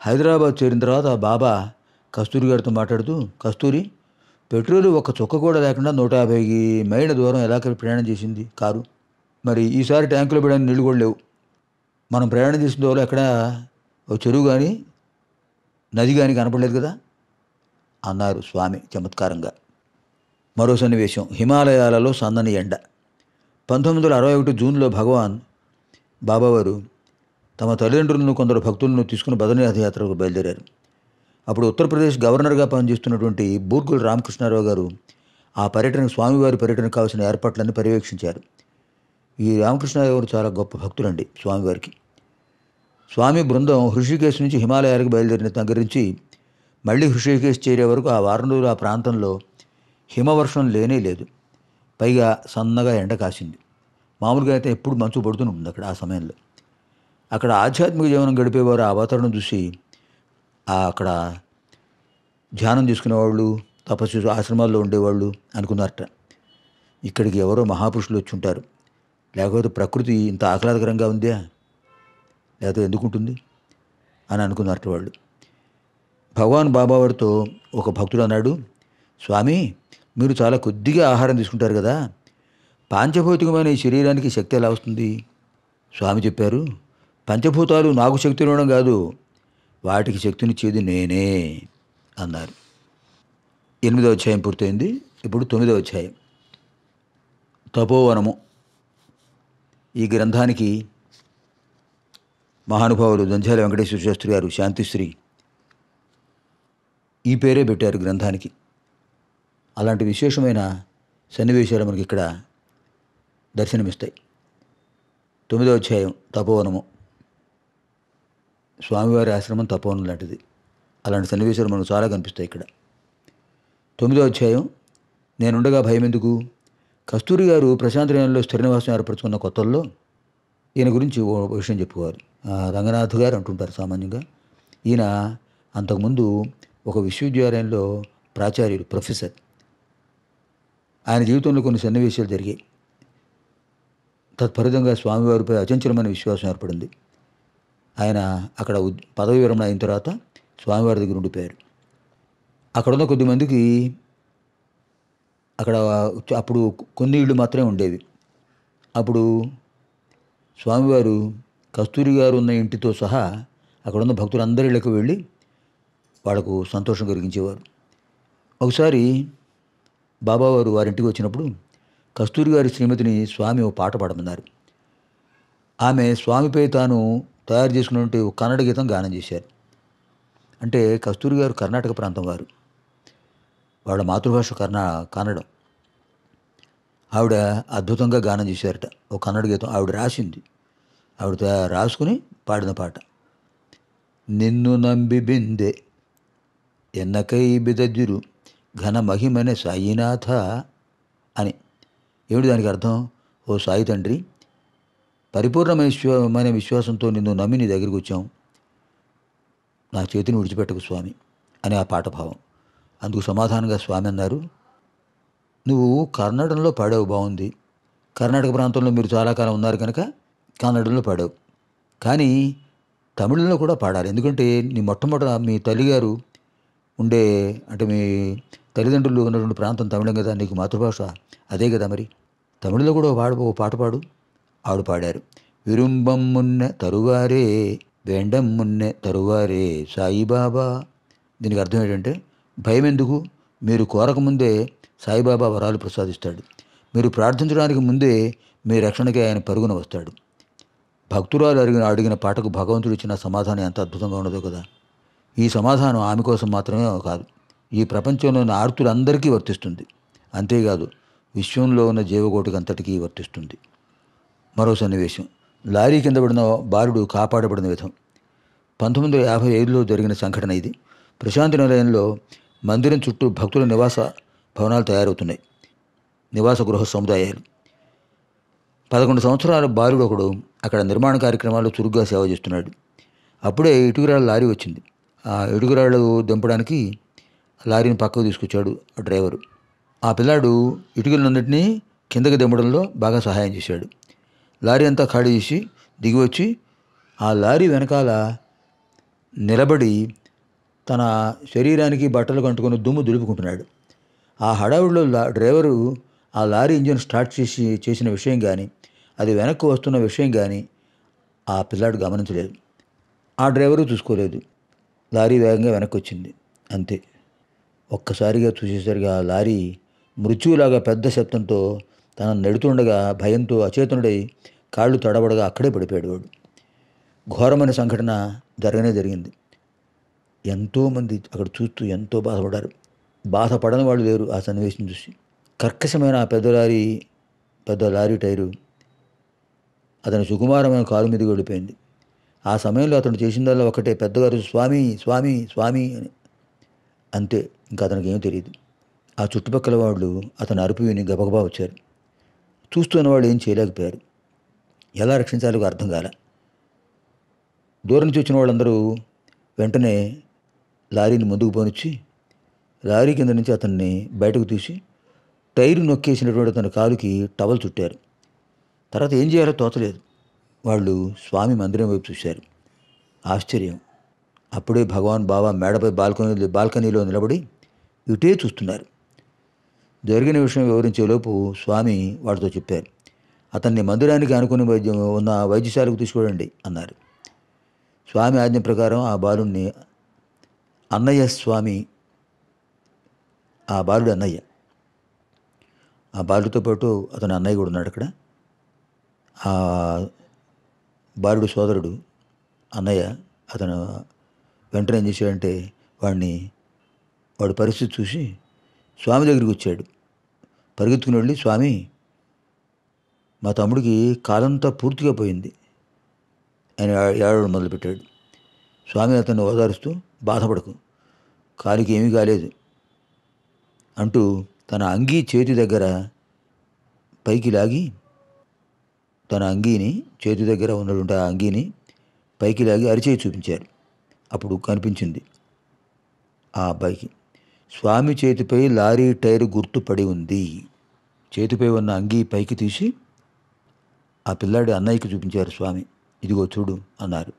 S1: హైదరాబాద్ చేరిన తర్వాత బాబా కస్తూరి గారితో మాట్లాడుతూ కస్తూరి పెట్రోల్ ఒక చుక్క కూడా లేకుండా నూట యాభై మైళ్ళ దూరం ఎలా ప్రయాణం చేసింది కారు మరి ఈసారి ట్యాంకులో పెట్టడానికి నీళ్ళు కూడా లేవు మనం ప్రయాణం చేసిన దూరం ఎక్కడ చెరువు కానీ నది కానీ కనపడలేదు కదా అన్నారు స్వామి చమత్కారంగా మరో సన్నివేశం హిమాలయాలలో సన్నని ఎండ పంతొమ్మిది వందల అరవై ఒకటి జూన్లో భగవాన్ బాబావారు తమ తల్లిదండ్రులను కొందరు భక్తులను తీసుకుని బదరీ రథయాత్రకు బయలుదేరారు అప్పుడు ఉత్తరప్రదేశ్ గవర్నర్గా పనిచేస్తున్నటువంటి బూర్గుల రామకృష్ణారావు గారు ఆ పర్యటన స్వామివారి పర్యటనకు కావాల్సిన ఏర్పాట్లన్నీ పర్యవేక్షించారు ఈ రామకృష్ణారావు గారు చాలా గొప్ప భక్తులండి స్వామివారికి స్వామి బృందం హృషికేశ్ నుంచి హిమాలయాలకు బయలుదేరిన దగ్గర నుంచి మళ్ళీ హృషికేశ్ చేరే వరకు ఆ వారం రోజులు ఆ ప్రాంతంలో హిమవర్షం లేనే లేదు పైగా సన్నగా ఎండ కాసింది మామూలుగా అయితే ఎప్పుడు మంచు పడుతూనే ఉంటుంది అక్కడ ఆ సమయంలో అక్కడ ఆధ్యాత్మిక జీవనం గడిపేవారు ఆ వాతావరణం చూసి అక్కడ ధ్యానం వాళ్ళు తపస్సు ఆశ్రమాల్లో ఉండేవాళ్ళు అనుకున్నారట ఇక్కడికి ఎవరో మహాపురుషులు వచ్చి ఉంటారు లేకపోతే ప్రకృతి ఇంత ఆహ్లాదకరంగా ఉందా లేకపోతే ఎందుకుంటుంది అని అనుకున్నారట వాళ్ళు భగవాన్ బాబావారితో ఒక భక్తుడు అన్నాడు స్వామి మీరు చాలా కొద్దిగా ఆహారం తీసుకుంటారు కదా పాంచభౌతికమైన ఈ శరీరానికి శక్తి ఎలా వస్తుంది స్వామి చెప్పారు పంచభూతాలు నాకు శక్తి ఉండడం కాదు వాటికి శక్తినిచ్చేది నేనే అన్నారు ఎనిమిదో అధ్యాయం పూర్తయింది ఇప్పుడు తొమ్మిదో అధ్యాయం తపోవనము ఈ గ్రంథానికి మహానుభావులు దంజాల వెంకటేశ్వర శాస్త్రి గారు శాంతిశ్రీ ఈ పేరే పెట్టారు గ్రంథానికి అలాంటి విశేషమైన సన్నివేశాలు మనకి ఇక్కడ దర్శనమిస్తాయి తొమ్మిదో అధ్యాయం తపోవనము స్వామివారి ఆశ్రమం తపోవనం లాంటిది అలాంటి సన్నివేశాలు మనకు చాలా కనిపిస్తాయి ఇక్కడ తొమ్మిదో అధ్యాయం నేనుండగా భయం ఎందుకు కస్తూరి గారు ప్రశాంత రేణంలో స్థిర నివాసం ఏర్పరచుకున్న కొత్తల్లో ఈయన గురించి ఓ విషయం చెప్పుకోవాలి రంగనాథ్ గారు అంటుంటారు సామాన్యంగా ఈయన అంతకుముందు ఒక విశ్వవిద్యాలయంలో ప్రాచార్యుడు ప్రొఫెసర్ ఆయన జీవితంలో కొన్ని సన్నివేశాలు జరిగాయి తత్ఫలితంగా స్వామివారిపై అచంచలమైన విశ్వాసం ఏర్పడింది ఆయన అక్కడ పదవి విరమణ అయిన తర్వాత స్వామివారి దగ్గర ఉండిపోయారు అక్కడ ఉన్న కొద్దిమందికి అక్కడ అప్పుడు కొన్ని ఇళ్ళు మాత్రమే ఉండేవి అప్పుడు స్వామివారు కస్తూరి గారు ఉన్న ఇంటితో సహా అక్కడ ఉన్న భక్తులందరి ఇళ్ళకు వెళ్ళి వాళ్ళకు సంతోషం కలిగించేవారు ఒకసారి బాబావారు వారింటికి వచ్చినప్పుడు కస్తూరి గారి శ్రీమతిని స్వామి ఓ పాట పాడమన్నారు ఆమె స్వామిపై తాను తయారు చేసుకున్నటువంటి కన్నడ గీతం గానం చేశారు అంటే కస్తూరి గారు కర్ణాటక ప్రాంతం వారు వాళ్ళ మాతృభాష కర్ణా కన్నడం ఆవిడ అద్భుతంగా గానం చేశారట ఒక కన్నడ గీతం ఆవిడ రాసింది ఆవిడ రాసుకుని పాడిన పాట నిన్ను నంబి బిందే ఎన్నకై బిదజ్జురు ఘన మహిమనే సాయినాథ అని ఏమిటి దానికి అర్థం ఓ సాయి తండ్రి పరిపూర్ణమైన విశ్వమైన విశ్వాసంతో నిన్ను నమ్మి నీ దగ్గరికి వచ్చాం నా చేతిని విడిచిపెట్టకు స్వామి అనే ఆ పాఠభావం అందుకు సమాధానంగా స్వామి అన్నారు నువ్వు కర్ణాటకలో పాడావు బాగుంది కర్ణాటక ప్రాంతంలో మీరు చాలా కాలం ఉన్నారు కనుక కన్నడంలో పాడావు కానీ తమిళంలో కూడా పాడాలి ఎందుకంటే నీ మొట్టమొదట మీ తల్లిగారు ఉండే అంటే మీ తల్లిదండ్రులు ఉన్నటువంటి ప్రాంతం తమిళం కదా నీకు మాతృభాష అదే కదా మరి తమిళంలో కూడా పాడు పాట పాడు ఆవిడ పాడారు విరుంబమ్మున్న తరువారే వెండమ్మున్న తరువారే సాయిబాబా దీనికి అర్థం ఏంటంటే భయం ఎందుకు మీరు కోరకముందే సాయిబాబా వరాలు ప్రసాదిస్తాడు మీరు ప్రార్థించడానికి ముందే మీ రక్షణకే ఆయన పరుగున వస్తాడు భక్తురాలు అడిగిన అడిగిన పాటకు భగవంతుడు ఇచ్చిన సమాధానం ఎంత అద్భుతంగా ఉండదు కదా ఈ సమాధానం ఆమె కోసం మాత్రమే కాదు ఈ ప్రపంచంలోని ఆర్తులందరికీ వర్తిస్తుంది అంతేకాదు విశ్వంలో ఉన్న జీవకోటికి అంతటికీ వర్తిస్తుంది మరో సన్నివేశం లారీ కింద పడిన బారుడు కాపాడబడిన విధం పంతొమ్మిది వందల యాభై ఐదులో జరిగిన సంఘటన ఇది ప్రశాంతి నిలయంలో మందిరం చుట్టూ భక్తుల నివాస భవనాలు తయారవుతున్నాయి నివాస గృహ సముదాయాలు పదకొండు సంవత్సరాల బాలుడు ఒకడు అక్కడ నిర్మాణ కార్యక్రమాల్లో చురుగ్గా సేవ చేస్తున్నాడు అప్పుడే ఇటుకురాళ్ళ లారీ వచ్చింది ఆ ఇటుకురాళ్ళు దింపడానికి లారీని పక్కకు తీసుకొచ్చాడు ఆ డ్రైవరు ఆ పిల్లాడు ఇటుకలన్నింటినీ కిందకి దింపడంలో బాగా సహాయం చేశాడు లారీ అంతా ఖాళీ చేసి దిగి వచ్చి ఆ లారీ వెనకాల నిలబడి తన శరీరానికి బట్టలు కంటుకొని దుమ్ము దులుపుకుంటున్నాడు ఆ హడావుడిలో డ్రైవరు ఆ లారీ ఇంజిన్ స్టార్ట్ చేసి చేసిన విషయం కానీ అది వెనక్కు వస్తున్న విషయం కానీ ఆ పిల్లాడు గమనించలేదు ఆ డ్రైవరు చూసుకోలేదు లారీ వేగంగా వెనక్కి వచ్చింది అంతే ఒక్కసారిగా చూసేసరికి ఆ లారీ మృత్యువులాగా పెద్ద శబ్దంతో తన నడుతుండగా భయంతో అచేతనుడై కాళ్ళు తడబడగా అక్కడే పడిపోయాడు వాడు ఘోరమైన సంఘటన జరగనే జరిగింది ఎంతోమంది అక్కడ చూస్తూ ఎంతో బాధపడ్డారు బాధపడని వాళ్ళు లేరు ఆ సన్నివేశం చూసి కర్కశమైన ఆ పెద్ద లారీ పెద్ద లారీ టైరు అతని సుకుమారమైన కాలు మీద వెళ్ళిపోయింది ఆ సమయంలో అతను చేసిందల్లా ఒకటే పెద్దగారు స్వామి స్వామి స్వామి అని అంతే ఇంకా అతనికి ఏమీ తెలియదు ఆ చుట్టుపక్కల వాళ్ళు అతను అరుపు విని గబగబా వచ్చారు చూస్తున్నవాడు ఏం చేయలేకపోయారు ఎలా రక్షించాలో అర్థం కాల దూరం నుంచి వచ్చిన వాళ్ళందరూ వెంటనే లారీని ముందుకు పోనిచ్చి లారీ కింద నుంచి అతన్ని బయటకు తీసి టైర్ నొక్కేసినటువంటి అతని కాలుకి టవల్ చుట్టారు తర్వాత ఏం చేయాలో తోచలేదు వాళ్ళు స్వామి మందిరం వైపు చూశారు ఆశ్చర్యం అప్పుడే భగవాన్ బాబా మేడపై బాల్కనీ బాల్కనీలో నిలబడి ఇటే చూస్తున్నారు జరిగిన విషయం వివరించేలోపు స్వామి వాడితో చెప్పారు అతన్ని మందిరానికి అనుకుని వైద్యం ఉన్న వైద్యశాలకు తీసుకురండి అన్నారు స్వామి ఆజ్ఞ ప్రకారం ఆ బాలుణ్ణి అన్నయ్య స్వామి ఆ బాలుడు అన్నయ్య ఆ బాలుడితో పాటు అతని అన్నయ్య కూడా ఉన్నాడు అక్కడ ఆ బాలుడు సోదరుడు అన్నయ్య అతను వెంటనే ఏం చేశాడంటే వాడిని వాడి పరిస్థితి చూసి స్వామి దగ్గరికి వచ్చాడు పరిగెత్తుకుని వెళ్ళి స్వామి మా తమ్ముడికి కాలంతా పూర్తిగా పోయింది ఆయన ఏడవడం మొదలుపెట్టాడు స్వామి అతన్ని ఓదారుస్తూ బాధపడకు కాలికి ఏమీ కాలేదు అంటూ తన అంగీ చేతి దగ్గర పైకి లాగి తన అంగీని చేతి దగ్గర ఉన్నటువంటి ఆ అంగీని పైకి లాగి అరిచేయి చూపించారు అప్పుడు కనిపించింది ఆ అబ్బాయికి స్వామి చేతిపై లారీ టైర్ గుర్తుపడి ఉంది చేతిపై ఉన్న అంగీ పైకి తీసి ఆ పిల్లాడి అన్నయ్యకి చూపించారు స్వామి ఇదిగో చూడు అన్నారు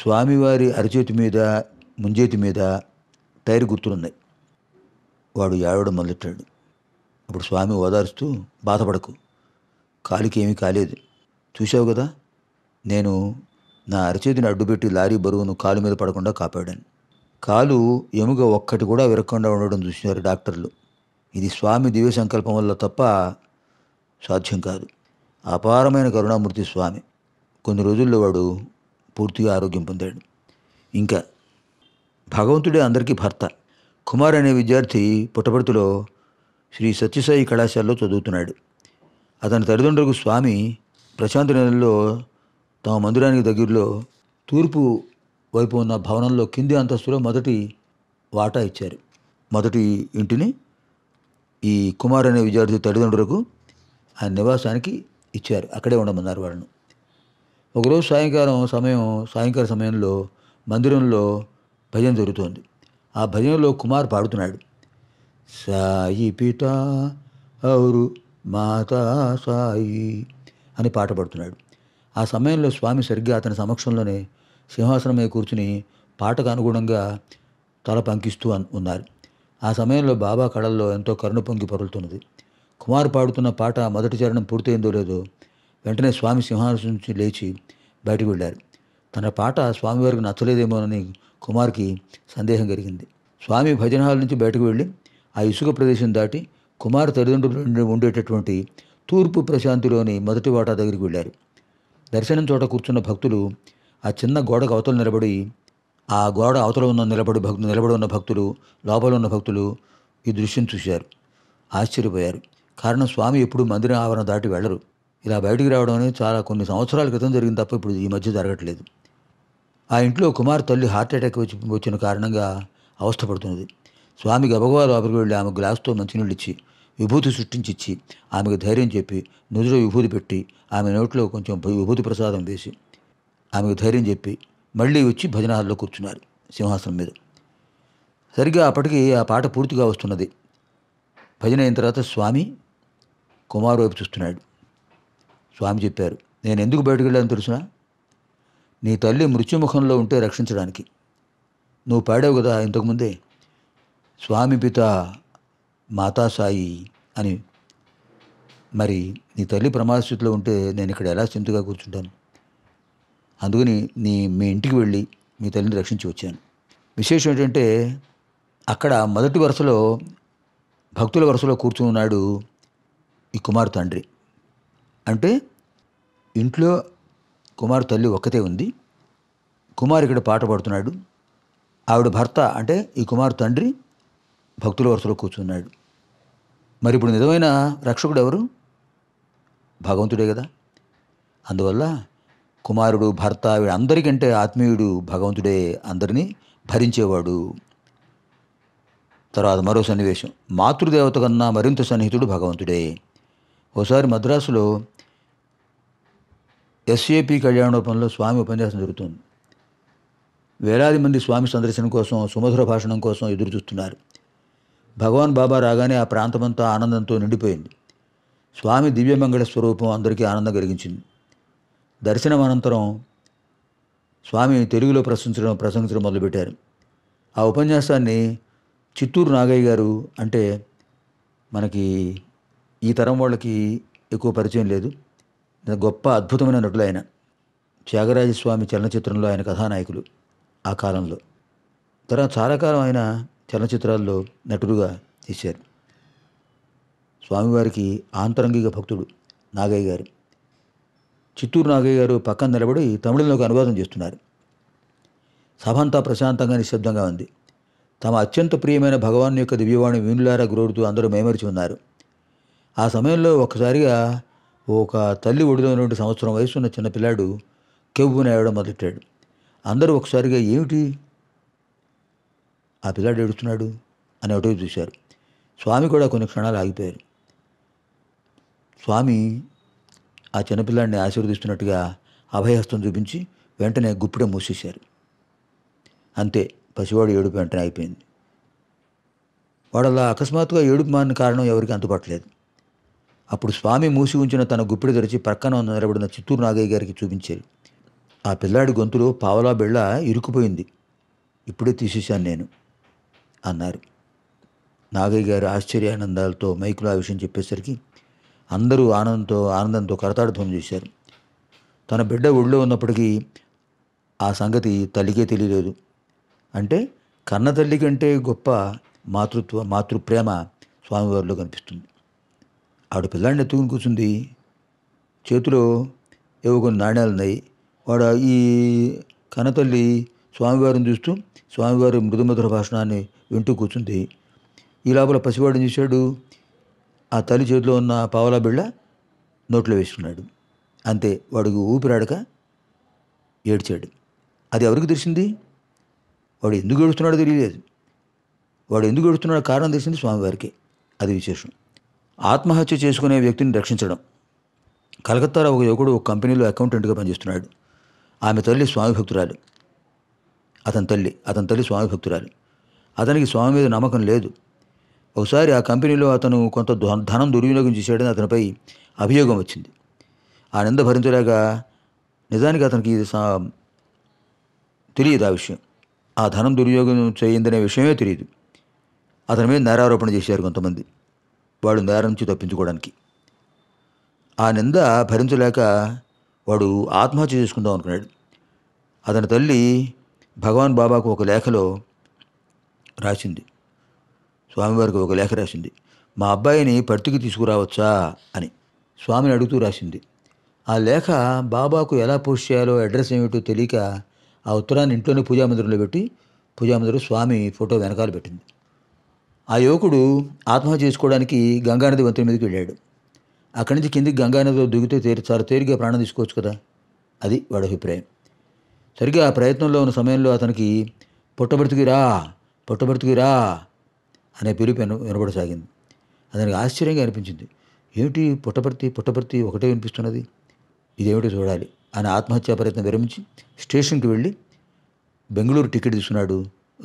S1: స్వామివారి అరచేతి మీద ముంజేతి మీద టైర్ గుర్తులున్నాయి వాడు ఏడవడం మొదలెట్టాడు అప్పుడు స్వామి ఓదారుస్తూ బాధపడకు కాలికి ఏమీ కాలేదు చూశావు కదా నేను నా అరచేతిని అడ్డుపెట్టి లారీ బరువును కాలు మీద పడకుండా కాపాడాను కాలు ఎముక ఒక్కటి కూడా విరక్కుండా ఉండడం చూసినారు డాక్టర్లు ఇది స్వామి దివ్య సంకల్పం వల్ల తప్ప సాధ్యం కాదు అపారమైన కరుణామూర్తి స్వామి కొన్ని రోజుల్లో వాడు పూర్తిగా ఆరోగ్యం పొందాడు ఇంకా భగవంతుడే అందరికీ భర్త కుమార్ అనే విద్యార్థి పుట్టపర్తిలో శ్రీ సత్యసాయి కళాశాలలో చదువుతున్నాడు అతని తల్లిదండ్రులకు స్వామి ప్రశాంత నెలలో తమ మందిరానికి దగ్గరలో తూర్పు వైపు ఉన్న భవనంలో కింది అంతస్తులో మొదటి వాటా ఇచ్చారు మొదటి ఇంటిని ఈ కుమార్ అనే విద్యార్థి తల్లిదండ్రులకు ఆయన నివాసానికి ఇచ్చారు అక్కడే ఉండమన్నారు వాళ్ళను ఒకరోజు సాయంకాలం సమయం సాయంకాల సమయంలో మందిరంలో భజన జరుగుతోంది ఆ భజనలో కుమార్ పాడుతున్నాడు సాయి పిత ఔరు మాతా సాయి అని పాట పాడుతున్నాడు ఆ సమయంలో స్వామి సరిగ్గా అతని సమక్షంలోనే సింహాసనం మీద కూర్చుని పాటకు అనుగుణంగా తల పంకిస్తూ ఉన్నారు ఆ సమయంలో బాబా కళల్లో ఎంతో కరుణ పొంగి పరులుతున్నది కుమార్ పాడుతున్న పాట మొదటి చరణం పూర్తయిందో లేదో వెంటనే స్వామి సింహాసనం నుంచి లేచి బయటకు వెళ్ళారు తన పాట స్వామివారికి నచ్చలేదేమోనని కుమార్కి సందేహం కలిగింది స్వామి భజన హాల్ నుంచి బయటకు వెళ్ళి ఆ ఇసుక ప్రదేశం దాటి కుమార్ తల్లిదండ్రులు ఉండేటటువంటి తూర్పు ప్రశాంతిలోని మొదటి వాటా దగ్గరికి వెళ్ళారు దర్శనం చోట కూర్చున్న భక్తులు ఆ చిన్న గోడకు అవతల నిలబడి ఆ గోడ అవతల ఉన్న నిలబడి భక్తులు నిలబడి ఉన్న భక్తులు లోపల ఉన్న భక్తులు ఈ దృశ్యం చూశారు ఆశ్చర్యపోయారు కారణం స్వామి ఎప్పుడు మందిర ఆవరణ దాటి వెళ్ళరు ఇలా బయటికి రావడం అనేది చాలా కొన్ని సంవత్సరాల క్రితం జరిగింది తప్ప ఇప్పుడు ఈ మధ్య జరగట్లేదు ఆ ఇంట్లో కుమార్ తల్లి హార్ట్ అటాక్ వచ్చి వచ్చిన కారణంగా అవస్థపడుతున్నది స్వామి గబగబా లోపలికి వెళ్ళి ఆమె గ్లాసుతో మంచినీళ్ళు ఇచ్చి విభూతి సృష్టించి ఇచ్చి ఆమెకు ధైర్యం చెప్పి నుదురు విభూతి పెట్టి ఆమె నోట్లో కొంచెం విభూతి ప్రసాదం వేసి ఆమెకు ధైర్యం చెప్పి మళ్ళీ వచ్చి భజనహాల్లో కూర్చున్నారు సింహాసనం మీద సరిగ్గా అప్పటికి ఆ పాట పూర్తిగా వస్తున్నది భజన అయిన తర్వాత స్వామి కుమారు వైపు చూస్తున్నాడు స్వామి చెప్పారు నేను ఎందుకు బయటకు వెళ్ళాను తెలుసునా నీ తల్లి మృత్యుముఖంలో ఉంటే రక్షించడానికి నువ్వు పాడావు కదా ఇంతకుముందే స్వామి పిత మాతా సాయి అని మరి నీ తల్లి ప్రమాదస్థితిలో ఉంటే నేను ఇక్కడ ఎలా చింతగా కూర్చుంటాను అందుకని నీ మీ ఇంటికి వెళ్ళి మీ తల్లిని రక్షించి వచ్చాను విశేషం ఏంటంటే అక్కడ మొదటి వరుసలో భక్తుల వరుసలో ఉన్నాడు ఈ కుమారు తండ్రి అంటే ఇంట్లో కుమారు తల్లి ఒక్కతే ఉంది కుమారు ఇక్కడ పాట పాడుతున్నాడు ఆవిడ భర్త అంటే ఈ కుమారు తండ్రి భక్తుల వరుసలో కూర్చున్నాడు మరి ఇప్పుడు నిజమైన రక్షకుడు ఎవరు భగవంతుడే కదా అందువల్ల కుమారుడు భర్త వీడందరికంటే ఆత్మీయుడు భగవంతుడే అందరినీ భరించేవాడు తర్వాత మరో సన్నివేశం మాతృదేవత కన్నా మరింత సన్నిహితుడు భగవంతుడే ఓసారి మద్రాసులో ఎస్ఏపి కళ్యాణోపంలో స్వామి ఉపన్యాసం జరుగుతుంది వేలాది మంది స్వామి సందర్శనం కోసం సుమధుర భాషణం కోసం ఎదురు చూస్తున్నారు భగవాన్ బాబా రాగానే ఆ ప్రాంతమంతా ఆనందంతో నిండిపోయింది స్వామి దివ్యమంగళ స్వరూపం అందరికీ ఆనందం కలిగించింది దర్శనం అనంతరం స్వామి తెలుగులో ప్రశ్నించడం ప్రసంగించడం మొదలుపెట్టారు ఆ ఉపన్యాసాన్ని చిత్తూరు నాగయ్య గారు అంటే మనకి ఈ తరం వాళ్ళకి ఎక్కువ పరిచయం లేదు గొప్ప అద్భుతమైన నటులు ఆయన త్యాగరాజస్వామి చలనచిత్రంలో ఆయన కథానాయకులు ఆ కాలంలో తర్వాత చాలా కాలం ఆయన చలనచిత్రాల్లో నటుడుగా తీశారు స్వామివారికి ఆంతరంగిక భక్తుడు నాగయ్య గారు చిత్తూరు నాగయ్య గారు పక్కన నిలబడి తమిళంలోకి అనువాదం చేస్తున్నారు సభ అంతా ప్రశాంతంగా నిశ్శబ్దంగా ఉంది తమ అత్యంత ప్రియమైన భగవాన్ యొక్క దివ్యవాణి వీణులారా గురవుతూ అందరూ మేమరిచి ఉన్నారు ఆ సమయంలో ఒకసారిగా ఒక తల్లి ఒడిలోటువంటి సంవత్సరం వయసున్న చిన్నపిల్లాడు కెవ్వున ఏడడం మొదలెట్టాడు అందరూ ఒకసారిగా ఏమిటి ఆ పిల్లాడు ఏడుస్తున్నాడు అని ఒకటి చూశారు స్వామి కూడా కొన్ని క్షణాలు ఆగిపోయారు స్వామి ఆ చిన్నపిల్లాడిని ఆశీర్వదిస్తున్నట్టుగా అభయహస్తం చూపించి వెంటనే గుప్పిడ మూసేశారు అంతే పసివాడు ఏడుపు వెంటనే అయిపోయింది వాడు అలా అకస్మాత్తుగా ఏడుపు మారిన కారణం ఎవరికి అంతుపట్టలేదు అప్పుడు స్వామి మూసి ఉంచిన తన గుప్పిడి తెరిచి ప్రక్కన ఉన్న నిలబడిన చిత్తూరు నాగయ్య గారికి చూపించారు ఆ పిల్లాడి గొంతులో పావలా బిళ్ళ ఇరుకుపోయింది ఇప్పుడే తీసేశాను నేను అన్నారు నాగయ్య గారు ఆశ్చర్యానందాలతో మైకులు ఆ విషయం చెప్పేసరికి అందరూ ఆనందంతో ఆనందంతో కరతాడుధ్వం చేశారు తన బిడ్డ ఒళ్ళో ఉన్నప్పటికీ ఆ సంగతి తల్లికే తెలియలేదు అంటే కన్న తల్లి కంటే గొప్ప మాతృత్వ మాతృప్రేమ స్వామివారిలో కనిపిస్తుంది ఆడు పిల్లాడిని ఎత్తుకుని కూర్చుంది చేతిలో ఏవో కొన్ని నాణ్యాలు ఉన్నాయి వాడు ఈ కన్నతల్లి స్వామివారిని చూస్తూ స్వామివారి మృదుమధుర భాషణాన్ని వింటూ కూర్చుంది ఈ లోపల పసివాడు చేశాడు ఆ తల్లి చేతిలో ఉన్న పావలా బిళ్ళ నోట్లో వేసుకున్నాడు అంతే వాడికి ఊపిరాడక ఏడ్చాడు అది ఎవరికి తెలిసింది వాడు ఎందుకు ఏడుస్తున్నాడో తెలియలేదు వాడు ఎందుకు ఏడుస్తున్నాడో కారణం తెలిసింది స్వామివారికి అది విశేషం ఆత్మహత్య చేసుకునే వ్యక్తిని రక్షించడం కలకత్తాలో ఒక యువకుడు ఒక కంపెనీలో అకౌంటెంట్గా పనిచేస్తున్నాడు ఆమె తల్లి స్వామి భక్తురాలు అతని తల్లి అతని తల్లి స్వామి భక్తురాలు అతనికి స్వామి మీద నమ్మకం లేదు ఒకసారి ఆ కంపెనీలో అతను కొంత ధనం దుర్వినియోగం చేశాడని అతనిపై అభియోగం వచ్చింది ఆ నింద భరించలేక నిజానికి అతనికి ఇది తెలియదు ఆ విషయం ఆ ధనం దుర్యోగం చేయిందనే విషయమే తెలియదు అతని మీద నేరారోపణ చేశారు కొంతమంది వాడు నేరం నుంచి తప్పించుకోవడానికి ఆ నింద భరించలేక వాడు ఆత్మహత్య చేసుకుందాం అనుకున్నాడు అతని తల్లి భగవాన్ బాబాకు ఒక లేఖలో రాసింది స్వామివారికి ఒక లేఖ రాసింది మా అబ్బాయిని పర్తికి తీసుకురావచ్చా అని స్వామిని అడుగుతూ రాసింది ఆ లేఖ బాబాకు ఎలా పోస్ట్ చేయాలో అడ్రస్ ఏమిటో తెలియక ఆ ఉత్తరాన్ని ఇంట్లోనే పూజామందిరంలో పెట్టి పూజామందిరం స్వామి ఫోటో వెనకాల పెట్టింది ఆ యువకుడు ఆత్మహత్య చేసుకోవడానికి గంగానది వంతుల మీదకి వెళ్ళాడు అక్కడి నుంచి కిందికి గంగానదిలో దిగితే తేరు చాలా తేలిగ్గా ప్రాణం తీసుకోవచ్చు కదా అది వాడి అభిప్రాయం సరిగ్గా ఆ ప్రయత్నంలో ఉన్న సమయంలో అతనికి పుట్టబడుతుకి రా పుట్టబడుతుకి రా అనే పిలుపు వినబడసాగింది అతనికి ఆశ్చర్యంగా అనిపించింది ఏమిటి పుట్టపర్తి పుట్టపర్తి ఒకటే వినిపిస్తున్నది ఇదేమిటో చూడాలి ఆయన ఆత్మహత్యా ప్రయత్నం విరమించి స్టేషన్కి వెళ్ళి బెంగళూరు టికెట్ తీసుకున్నాడు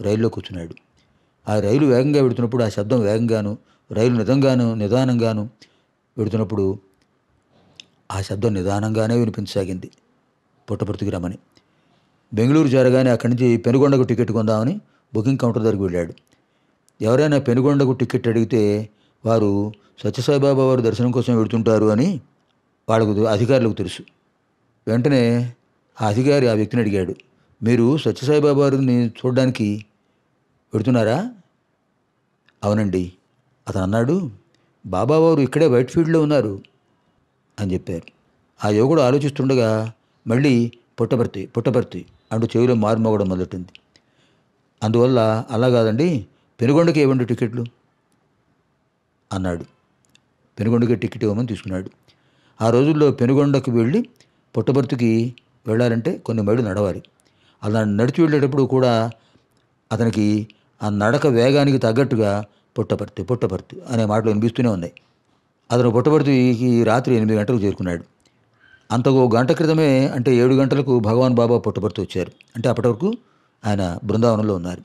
S1: రైల్లో కూర్చున్నాడు ఆ రైలు వేగంగా వెడుతున్నప్పుడు ఆ శబ్దం వేగంగాను రైలు నిజంగాను నిదానంగాను వెడుతున్నప్పుడు ఆ శబ్దం నిదానంగానే వినిపించసాగింది పుట్టపర్తికి రమ్మని బెంగళూరు చేరగానే అక్కడి నుంచి పెనుగొండకు టికెట్ కొందామని బుకింగ్ కౌంటర్ దగ్గరికి వెళ్ళాడు ఎవరైనా పెనుగొండకు టికెట్ అడిగితే వారు సత్యసాయిబాబా వారు దర్శనం కోసం వెడుతుంటారు అని వాళ్ళకు అధికారులకు తెలుసు వెంటనే ఆ అధికారి ఆ వ్యక్తిని అడిగాడు మీరు సత్యసాయిబాబా వారిని చూడడానికి వెడుతున్నారా అవునండి అతను అన్నాడు బాబావారు ఇక్కడే వైట్ ఫీల్డ్లో ఉన్నారు అని చెప్పారు ఆ యోగుడు ఆలోచిస్తుండగా మళ్ళీ పుట్టపర్తి పుట్టపర్తి అంటూ చెవిలో మారుమోగడం మొదలెట్టింది అందువల్ల అలా కాదండి పెనుగొండకి ఇవ్వండి టికెట్లు అన్నాడు పెనుగొండకి టికెట్ ఇవ్వమని తీసుకున్నాడు ఆ రోజుల్లో పెనుగొండకు వెళ్ళి పుట్టబర్తికి వెళ్ళాలంటే కొన్ని మైళ్ళు నడవాలి అలా నడిచి వెళ్ళేటప్పుడు కూడా అతనికి ఆ నడక వేగానికి తగ్గట్టుగా పుట్టపర్తి పుట్టపర్తి అనే మాటలు వినిపిస్తూనే ఉన్నాయి అతను పుట్టపర్తికి రాత్రి ఎనిమిది గంటలకు చేరుకున్నాడు అంతకు గంట క్రితమే అంటే ఏడు గంటలకు భగవాన్ బాబా పుట్టపర్తి వచ్చారు అంటే అప్పటి వరకు ఆయన బృందావనంలో ఉన్నారు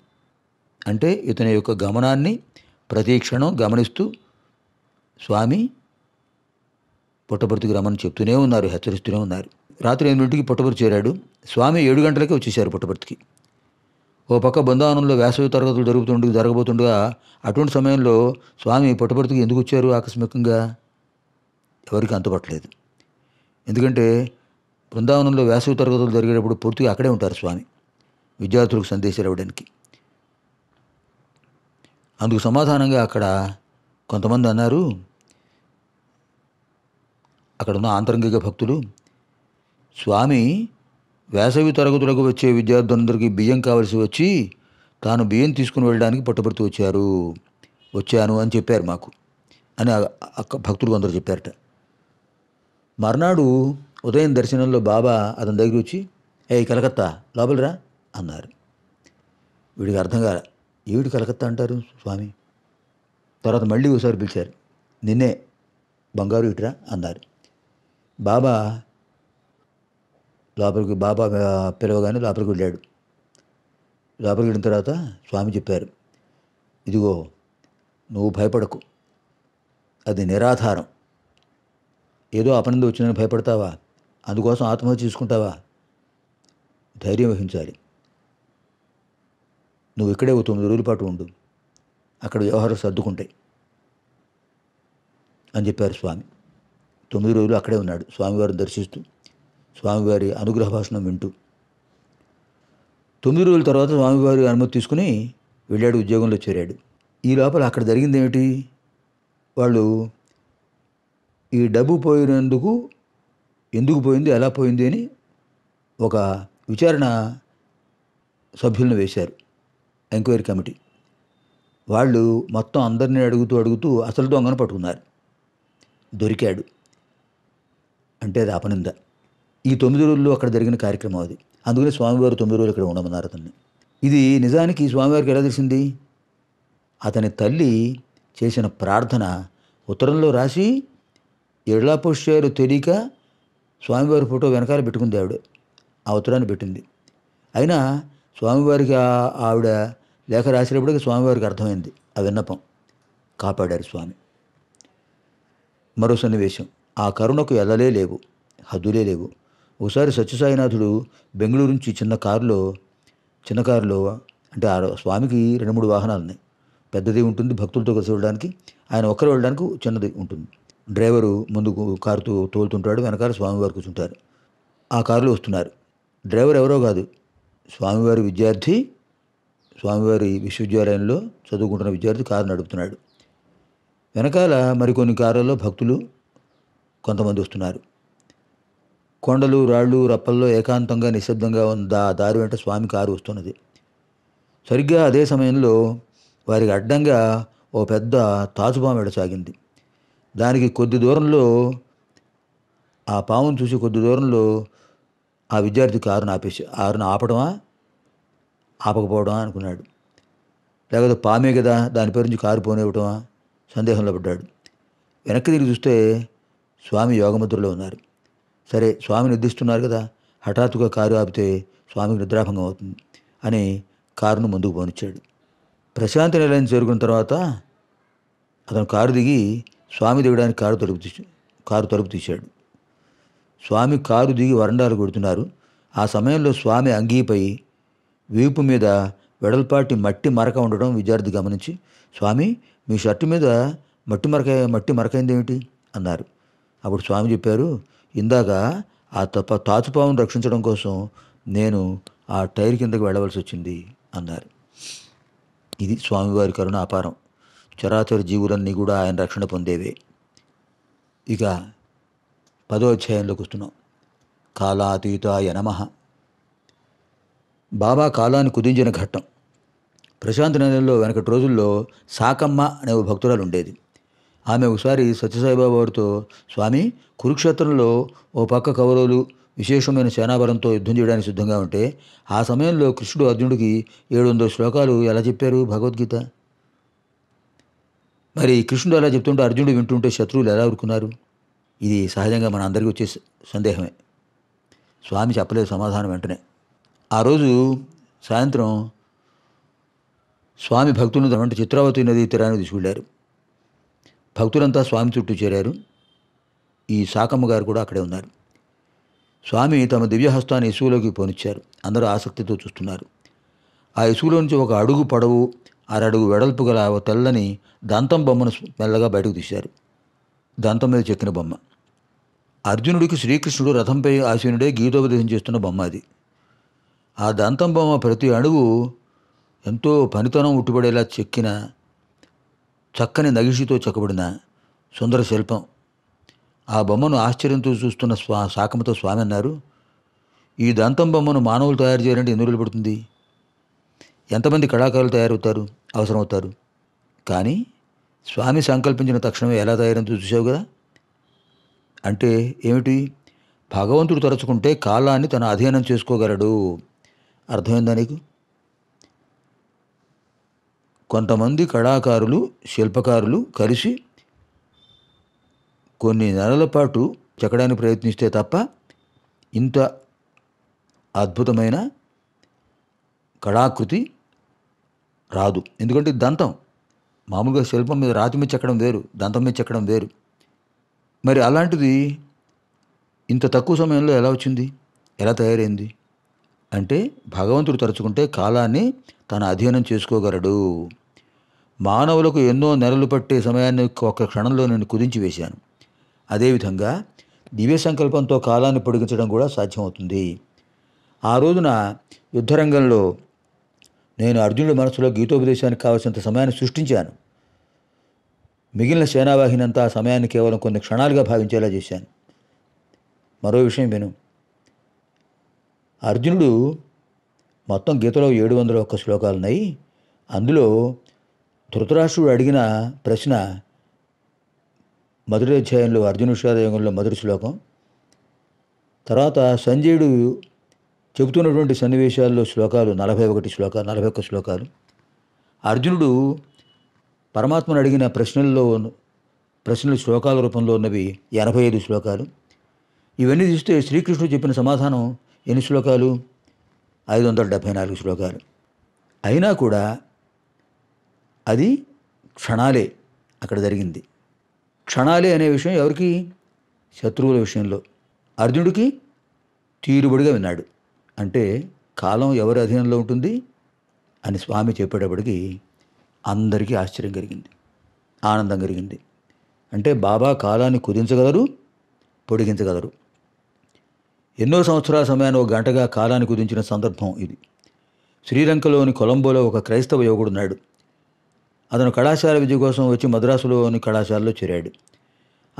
S1: అంటే ఇతని యొక్క గమనాన్ని ప్రతీక్షణం గమనిస్తూ స్వామి పుట్టపర్తికి రమ్మని చెప్తూనే ఉన్నారు హెచ్చరిస్తూనే ఉన్నారు రాత్రి ఎనిమిదింటికి పుట్టపర్తి చేరాడు స్వామి ఏడు గంటలకే వచ్చేసారు పుట్టపర్తికి ఓ పక్క బృందావనంలో వేసవి తరగతులు జరుగుతుండే జరగబోతుండగా అటువంటి సమయంలో స్వామి పుట్టపర్తికి ఎందుకు వచ్చారు ఆకస్మికంగా ఎవరికి అంతుపట్టలేదు ఎందుకంటే బృందావనంలో వేసవి తరగతులు జరిగేటప్పుడు పూర్తిగా అక్కడే ఉంటారు స్వామి విద్యార్థులకు సందేశాలు ఇవ్వడానికి అందుకు సమాధానంగా అక్కడ కొంతమంది అన్నారు అక్కడ ఉన్న ఆంతరంగిక భక్తులు స్వామి వేసవి తరగతులకు వచ్చే విద్యార్థులందరికీ బియ్యం కావలసి వచ్చి తాను బియ్యం తీసుకుని వెళ్ళడానికి పట్టుబడుతూ వచ్చారు వచ్చాను అని చెప్పారు మాకు అని అక్క భక్తులు కొందరు చెప్పారట మర్నాడు ఉదయం దర్శనంలో బాబా అతని దగ్గర వచ్చి ఏ కలకత్తా లోపలరా అన్నారు వీడికి అర్థం కాలే ఏమిటి కలకత్తా అంటారు స్వామి తర్వాత మళ్ళీ ఒకసారి పిలిచారు నిన్నే బంగారు ఇటురా అన్నారు బాబా లోపలికి బాబా పిలవగానే లోపలికి వెళ్ళాడు లోపలికి వెళ్ళిన తర్వాత స్వామి చెప్పారు ఇదిగో నువ్వు భయపడకు అది నిరాధారం ఏదో అపనంద వచ్చిందని భయపడతావా అందుకోసం ఆత్మహత్య చేసుకుంటావా ధైర్యం వహించాలి నువ్వు ఇక్కడే ఓ తొమ్మిది రోజుల పాటు ఉండు అక్కడ వ్యవహారం సర్దుకుంటాయి అని చెప్పారు స్వామి తొమ్మిది రోజులు అక్కడే ఉన్నాడు స్వామివారిని దర్శిస్తూ స్వామివారి అనుగ్రహ భాషణం వింటూ తొమ్మిది రోజుల తర్వాత స్వామివారి అనుమతి తీసుకుని వెళ్ళాడు ఉద్యోగంలో చేరాడు ఈ లోపల అక్కడ జరిగింది ఏమిటి వాళ్ళు ఈ డబ్బు పోయినందుకు ఎందుకు పోయింది ఎలా పోయింది అని ఒక విచారణ సభ్యులను వేశారు ఎంక్వైరీ కమిటీ వాళ్ళు మొత్తం అందరినీ అడుగుతూ అడుగుతూ అసలు దొంగను పట్టుకున్నారు దొరికాడు అంటే అది అపనింద ఈ తొమ్మిది రోజుల్లో అక్కడ జరిగిన కార్యక్రమం అది అందుకని స్వామివారు తొమ్మిది రోజులు ఇక్కడ ఉండమన్నారు అతన్ని ఇది నిజానికి స్వామివారికి ఎలా తెలిసింది అతని తల్లి చేసిన ప్రార్థన ఉత్తరంలో రాసి ఎడలాపోషారు తెలియక స్వామివారి ఫోటో వెనకాల పెట్టుకుంది ఆవిడ ఆ ఉత్తరాన్ని పెట్టింది అయినా స్వామివారికి ఆవిడ లేఖ రాసినప్పటికీ స్వామివారికి అర్థమైంది ఆ విన్నపం కాపాడారు స్వామి మరో సన్నివేశం ఆ కరుణకు ఎల్లలే లేవు హద్దులే లేవు ఒకసారి సత్యసాయినాథుడు బెంగళూరు నుంచి చిన్న కారులో చిన్న కారులో అంటే ఆ స్వామికి రెండు మూడు వాహనాలు ఉన్నాయి పెద్దది ఉంటుంది భక్తులతో కలిసి వెళ్ళడానికి ఆయన ఒక్కరు వెళ్ళడానికి చిన్నది ఉంటుంది డ్రైవరు ముందుకు కారుతో తోలుతుంటాడు వెనకాల స్వామివారు కూర్చుంటారు ఆ కారులో వస్తున్నారు డ్రైవర్ ఎవరో కాదు స్వామివారి విద్యార్థి స్వామివారి విశ్వవిద్యాలయంలో చదువుకుంటున్న విద్యార్థి కారు నడుపుతున్నాడు వెనకాల మరికొన్ని కారుల్లో భక్తులు కొంతమంది వస్తున్నారు కొండలు రాళ్ళు రప్పల్లో ఏకాంతంగా నిశ్శబ్దంగా ఉన్న ఆ దారి వెంట స్వామి కారు వస్తున్నది సరిగ్గా అదే సమయంలో వారికి అడ్డంగా ఓ పెద్ద తాజుపాము ఎడసాగింది దానికి కొద్ది దూరంలో ఆ పామును చూసి కొద్ది దూరంలో ఆ విద్యార్థి కారును ఆపేసి కారును ఆపడమా ఆపకపోవడమా అనుకున్నాడు లేకపోతే పామే కదా దాని పేరు నుంచి కారు పోనివ్వటమా సందేహంలో పడ్డాడు వెనక్కి తిరిగి చూస్తే స్వామి యోగముద్రలో ఉన్నారు సరే స్వామి నిద్రిస్తున్నారు కదా హఠాత్తుగా కారు ఆపితే స్వామికి నిద్రాభంగం అవుతుంది అని కారును ముందుకు పోనిచ్చాడు ప్రశాంత నిలయం చేరుకున్న తర్వాత అతను కారు దిగి స్వామి దిగడానికి కారు తలుపు తీసి కారు తలుపు తీశాడు స్వామి కారు దిగి వరండాలు కొడుతున్నారు ఆ సమయంలో స్వామి అంగీపై వీపు మీద వెడల్పాటి మట్టి మరక ఉండడం విద్యార్థి గమనించి స్వామి మీ షర్టు మీద మట్టి మరక మట్టి మరకైంది ఏమిటి అన్నారు అప్పుడు స్వామి చెప్పారు ఇందాక ఆ తప్ప తాతుపావును రక్షించడం కోసం నేను ఆ టైర్ కిందకు వెళ్ళవలసి వచ్చింది అన్నారు ఇది స్వామివారి కరుణ అపారం చరాచర జీవులన్నీ కూడా ఆయన రక్షణ పొందేవే ఇక పదో అధ్యాయంలోకి వస్తున్నాం కాలాతీతాయ నమ బాబా కాలాన్ని కుదించిన ఘట్టం ప్రశాంత నగరంలో వెనకటి రోజుల్లో సాకమ్మ అనే ఓ భక్తురాలు ఉండేది ఆమె ఒకసారి సత్యసాయిబాబా వారితో స్వామి కురుక్షేత్రంలో ఓ పక్క కౌరవులు విశేషమైన సేనాబలంతో యుద్ధం చేయడానికి సిద్ధంగా ఉంటే ఆ సమయంలో కృష్ణుడు అర్జునుడికి ఏడు వందల శ్లోకాలు ఎలా చెప్పారు భగవద్గీత మరి కృష్ణుడు అలా చెప్తుంటే అర్జునుడు వింటుంటే శత్రువులు ఎలా ఊరుకున్నారు ఇది సహజంగా మన అందరికీ వచ్చే సందేహమే స్వామి చెప్పలేదు సమాధానం వెంటనే ఆ రోజు సాయంత్రం స్వామి భక్తులను తమ చిత్రావతి నది తీరానికి తీసుకెళ్ళారు భక్తులంతా స్వామి చుట్టూ చేరారు ఈ సాకమ్మ గారు కూడా అక్కడే ఉన్నారు స్వామి తమ దివ్యహస్తాన్ని ఇసువులోకి పోనిచ్చారు అందరూ ఆసక్తితో చూస్తున్నారు ఆ ఇసువులో నుంచి ఒక అడుగు పడవు అరడుగు వెడల్పు గల తెల్లని దంతం బొమ్మను మెల్లగా బయటకు తీశారు దంతం మీద చెక్కిన బొమ్మ అర్జునుడికి శ్రీకృష్ణుడు రథంపై ఆశీనుడే గీతోపదేశం చేస్తున్న బొమ్మ అది ఆ దంతం బొమ్మ ప్రతి అణువు ఎంతో పనితనం ఉట్టుబడేలా చెక్కిన చక్కని నగిషితో చెక్కబడిన సుందర శిల్పం ఆ బొమ్మను ఆశ్చర్యంతో చూస్తున్న స్వా శాఖమతో స్వామి అన్నారు ఈ దంతం బొమ్మను మానవులు తయారు చేయాలంటే ఎన్ని రోజులు పడుతుంది ఎంతమంది కళాకారులు తయారవుతారు అవసరమవుతారు కానీ స్వామి సంకల్పించిన తక్షణమే ఎలా తయారైందో చూసావు కదా అంటే ఏమిటి భగవంతుడు తరచుకుంటే కాలాన్ని తన అధ్యయనం చేసుకోగలడు అర్థమైందా నీకు కొంతమంది కళాకారులు శిల్పకారులు కలిసి కొన్ని నెలల పాటు చెక్కడానికి ప్రయత్నిస్తే తప్ప ఇంత అద్భుతమైన కళాకృతి రాదు ఎందుకంటే దంతం మామూలుగా శిల్పం మీద రాతి మీద చెక్కడం వేరు దంతం మీద చెక్కడం వేరు మరి అలాంటిది ఇంత తక్కువ సమయంలో ఎలా వచ్చింది ఎలా తయారైంది అంటే భగవంతుడు తరచుకుంటే కాలాన్ని తన అధ్యయనం చేసుకోగలడు మానవులకు ఎన్నో నెలలు పట్టే సమయాన్ని ఒక క్షణంలో నేను కుదించి వేశాను అదేవిధంగా దివ్య సంకల్పంతో కాలాన్ని పొడిగించడం కూడా సాధ్యమవుతుంది ఆ రోజున యుద్ధరంగంలో నేను అర్జునుడి మనసులో గీతోపదేశానికి కావలసినంత సమయాన్ని సృష్టించాను మిగిలిన అంతా ఆ సమయాన్ని కేవలం కొన్ని క్షణాలుగా భావించేలా చేశాను మరో విషయం విను అర్జునుడు మొత్తం గీతలో ఏడు వందల ఒక్క శ్లోకాలున్నాయి అందులో ధృతరాష్ట్రుడు అడిగిన ప్రశ్న మధుర అధ్యాయంలో అర్జున విషాదయోగంలో మధుర శ్లోకం తర్వాత సంజయుడు చెబుతున్నటువంటి సన్నివేశాల్లో శ్లోకాలు నలభై ఒకటి శ్లోకాలు నలభై ఒక్క శ్లోకాలు అర్జునుడు పరమాత్మను అడిగిన ప్రశ్నల్లో ప్రశ్నలు శ్లోకాల రూపంలో ఉన్నవి ఎనభై ఐదు శ్లోకాలు ఇవన్నీ చూస్తే శ్రీకృష్ణుడు చెప్పిన సమాధానం ఎన్ని శ్లోకాలు ఐదు వందల డెబ్భై నాలుగు శ్లోకాలు అయినా కూడా అది క్షణాలే అక్కడ జరిగింది క్షణాలే అనే విషయం ఎవరికి శత్రువుల విషయంలో అర్జునుడికి తీరుబడిగా విన్నాడు అంటే కాలం ఎవరి అధీనంలో ఉంటుంది అని స్వామి చెప్పేటప్పటికీ అందరికీ ఆశ్చర్యం కలిగింది ఆనందం కలిగింది అంటే బాబా కాలాన్ని కుదించగలరు పొడిగించగలరు ఎన్నో సంవత్సరాల సమయాన్ని ఒక గంటగా కాలాన్ని కుదించిన సందర్భం ఇది శ్రీలంకలోని కొలంబోలో ఒక క్రైస్తవ యువకుడు ఉన్నాడు అతను కళాశాల విద్య కోసం వచ్చి మద్రాసులోని కళాశాలలో చేరాడు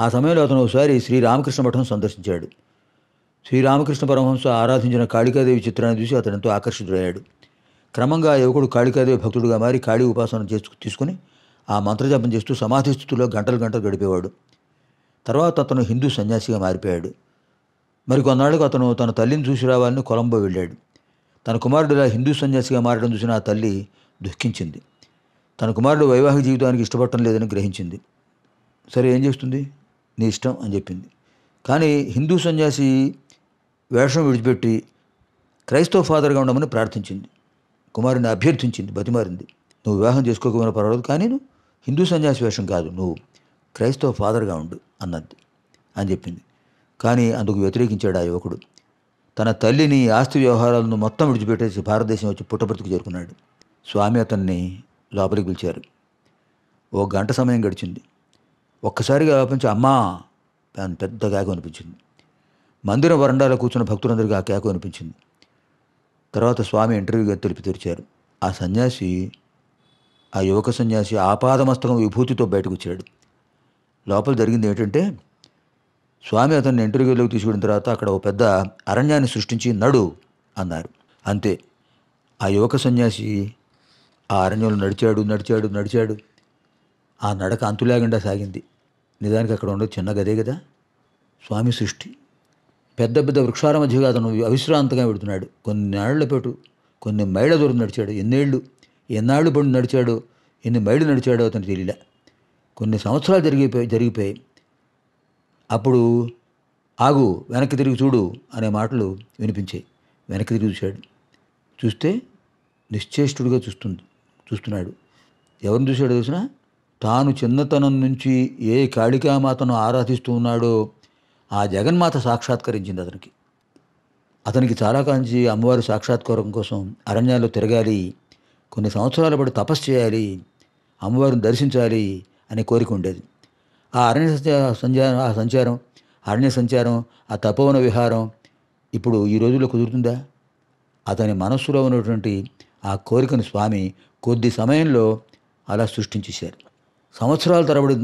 S1: ఆ సమయంలో అతను ఒకసారి శ్రీరామకృష్ణ మఠం సందర్శించాడు శ్రీరామకృష్ణ పరమహంస ఆరాధించిన కాళికాదేవి చిత్రాన్ని చూసి అతను ఎంతో ఆకర్షితుడయ్యాడు క్రమంగా యువకుడు కాళికాదేవి భక్తుడుగా మారి కాళీ ఉపాసన చేసుకు తీసుకుని ఆ మంత్రజపం చేస్తూ సమాధి స్థితిలో గంటలు గంటలు గడిపేవాడు తర్వాత అతను హిందూ సన్యాసిగా మారిపోయాడు మరి కొన్నాళ్ళకు అతను తన తల్లిని చూసి రావాలని కొలంబో వెళ్ళాడు తన కుమారుడు ఇలా హిందూ సన్యాసిగా మారడం చూసిన ఆ తల్లి దుఃఖించింది తన కుమారుడు వైవాహిక జీవితానికి ఇష్టపడటం లేదని గ్రహించింది సరే ఏం చేస్తుంది నీ ఇష్టం అని చెప్పింది కానీ హిందూ సన్యాసి వేషం విడిచిపెట్టి క్రైస్తవ ఫాదర్గా ఉండమని ప్రార్థించింది కుమారుని అభ్యర్థించింది బతిమారింది నువ్వు వివాహం చేసుకోకపోయినా పర్వాలేదు కానీ నువ్వు హిందూ సన్యాసి వేషం కాదు నువ్వు క్రైస్తవ ఫాదర్గా ఉండు అన్నది అని చెప్పింది కానీ అందుకు వ్యతిరేకించాడు ఆ యువకుడు తన తల్లిని ఆస్తి వ్యవహారాలను మొత్తం విడిచిపెట్టేసి భారతదేశం వచ్చి పుట్టపర్తికి చేరుకున్నాడు స్వామి అతన్ని లోపలికి పిలిచారు ఓ గంట సమయం గడిచింది ఒక్కసారిగా ఆపించి అమ్మా అని పెద్ద కేక అనిపించింది మందిర వరండాలో కూర్చున్న భక్తులందరికీ ఆ కేక అనిపించింది తర్వాత స్వామి ఇంటర్వ్యూగా తెలిపి తెరిచారు ఆ సన్యాసి ఆ యువక సన్యాసి ఆపాదమస్తకం విభూతితో బయటకు వచ్చాడు లోపల జరిగింది ఏంటంటే స్వామి అతన్ని ఇంటర్వ్యూలోకి తీసుకున్న తర్వాత అక్కడ ఒక పెద్ద అరణ్యాన్ని సృష్టించి నడు అన్నారు అంతే ఆ యువక సన్యాసి ఆ అరణ్యంలో నడిచాడు నడిచాడు నడిచాడు ఆ నడక అంతులేకుండా సాగింది నిజానికి అక్కడ ఉండదు చిన్న గదే కదా స్వామి సృష్టి పెద్ద పెద్ద వృక్షాల మధ్యగా అతను అవిశ్రాంతంగా పెడుతున్నాడు కొన్ని నాళ్ల పాటు కొన్ని మైళ్ళ దూరం నడిచాడు ఎన్నేళ్ళు ఎన్నాళ్ళు పండు నడిచాడో ఎన్ని మైళ్ళు నడిచాడో అతను తెలియలే కొన్ని సంవత్సరాలు జరిగిపోయి జరిగిపోయి అప్పుడు ఆగు వెనక్కి తిరిగి చూడు అనే మాటలు వినిపించాయి వెనక్కి తిరిగి చూశాడు చూస్తే నిశ్చేష్టుడిగా చూస్తుంది చూస్తున్నాడు ఎవరిని చూశాడు చూసినా తాను చిన్నతనం నుంచి ఏ కాళికామాతను ఆరాధిస్తూ ఉన్నాడో ఆ జగన్మాత సాక్షాత్కరించింది అతనికి అతనికి చాలా కాంచి అమ్మవారి సాక్షాత్కారం కోసం అరణ్యాల్లో తిరగాలి కొన్ని సంవత్సరాల పాటు తపస్సు చేయాలి అమ్మవారిని దర్శించాలి అనే కోరిక ఉండేది ఆ అరణ్య సంచారం ఆ సంచారం అరణ్య సంచారం ఆ తపోవన విహారం ఇప్పుడు ఈ రోజుల్లో కుదురుతుందా అతని మనస్సులో ఉన్నటువంటి ఆ కోరికను స్వామి కొద్ది సమయంలో అలా సృష్టించేశారు సంవత్సరాల తరబడి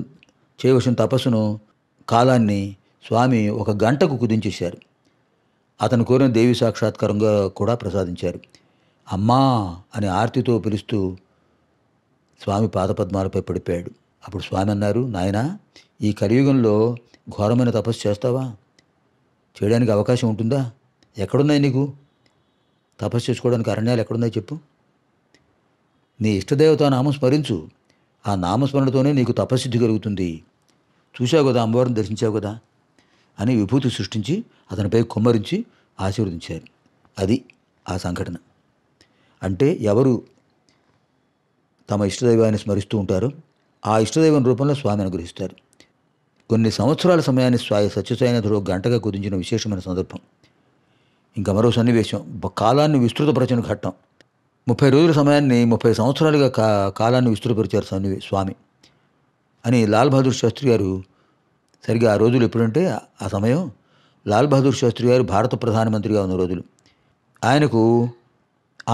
S1: చేయవలసిన తపస్సును కాలాన్ని స్వామి ఒక గంటకు కుదించేశారు అతను కోరిన దేవి సాక్షాత్కారంగా కూడా ప్రసాదించారు అమ్మా అని ఆర్తితో పిలుస్తూ స్వామి పాదపద్మాలపై పడిపోయాడు అప్పుడు స్వామి అన్నారు నాయన ఈ కలియుగంలో ఘోరమైన తపస్సు చేస్తావా చేయడానికి అవకాశం ఉంటుందా ఎక్కడున్నాయి నీకు తపస్సు చేసుకోవడానికి అరణ్యాలు ఎక్కడున్నాయి చెప్పు నీ ఇష్టదేవత నామం స్మరించు ఆ నామస్మరణతోనే నీకు తపస్సిద్ధి కలుగుతుంది చూశావు కదా అమ్మవారిని దర్శించావు కదా అని విభూతి సృష్టించి అతనిపై కుమ్మరించి ఆశీర్వదించారు అది ఆ సంఘటన అంటే ఎవరు తమ ఇష్టదైవాన్ని స్మరిస్తూ ఉంటారో ఆ ఇష్టదైవం రూపంలో స్వామి అనుగ్రహిస్తారు కొన్ని సంవత్సరాల సమయాన్ని స్వామి సత్యసాయినాథుడు గంటగా కుదించిన విశేషమైన సందర్భం ఇంకా మరో సన్నివేశం కాలాన్ని విస్తృతపరచిన ఘట్టం ముప్పై రోజుల సమయాన్ని ముప్పై సంవత్సరాలుగా కాలాన్ని విస్తృతపరిచారు స్వామి అని లాల్ బహదూర్ శాస్త్రి గారు సరిగా ఆ రోజులు ఎప్పుడంటే ఆ సమయం లాల్ బహదూర్ శాస్త్రి గారు భారత ప్రధానమంత్రిగా ఉన్న రోజులు ఆయనకు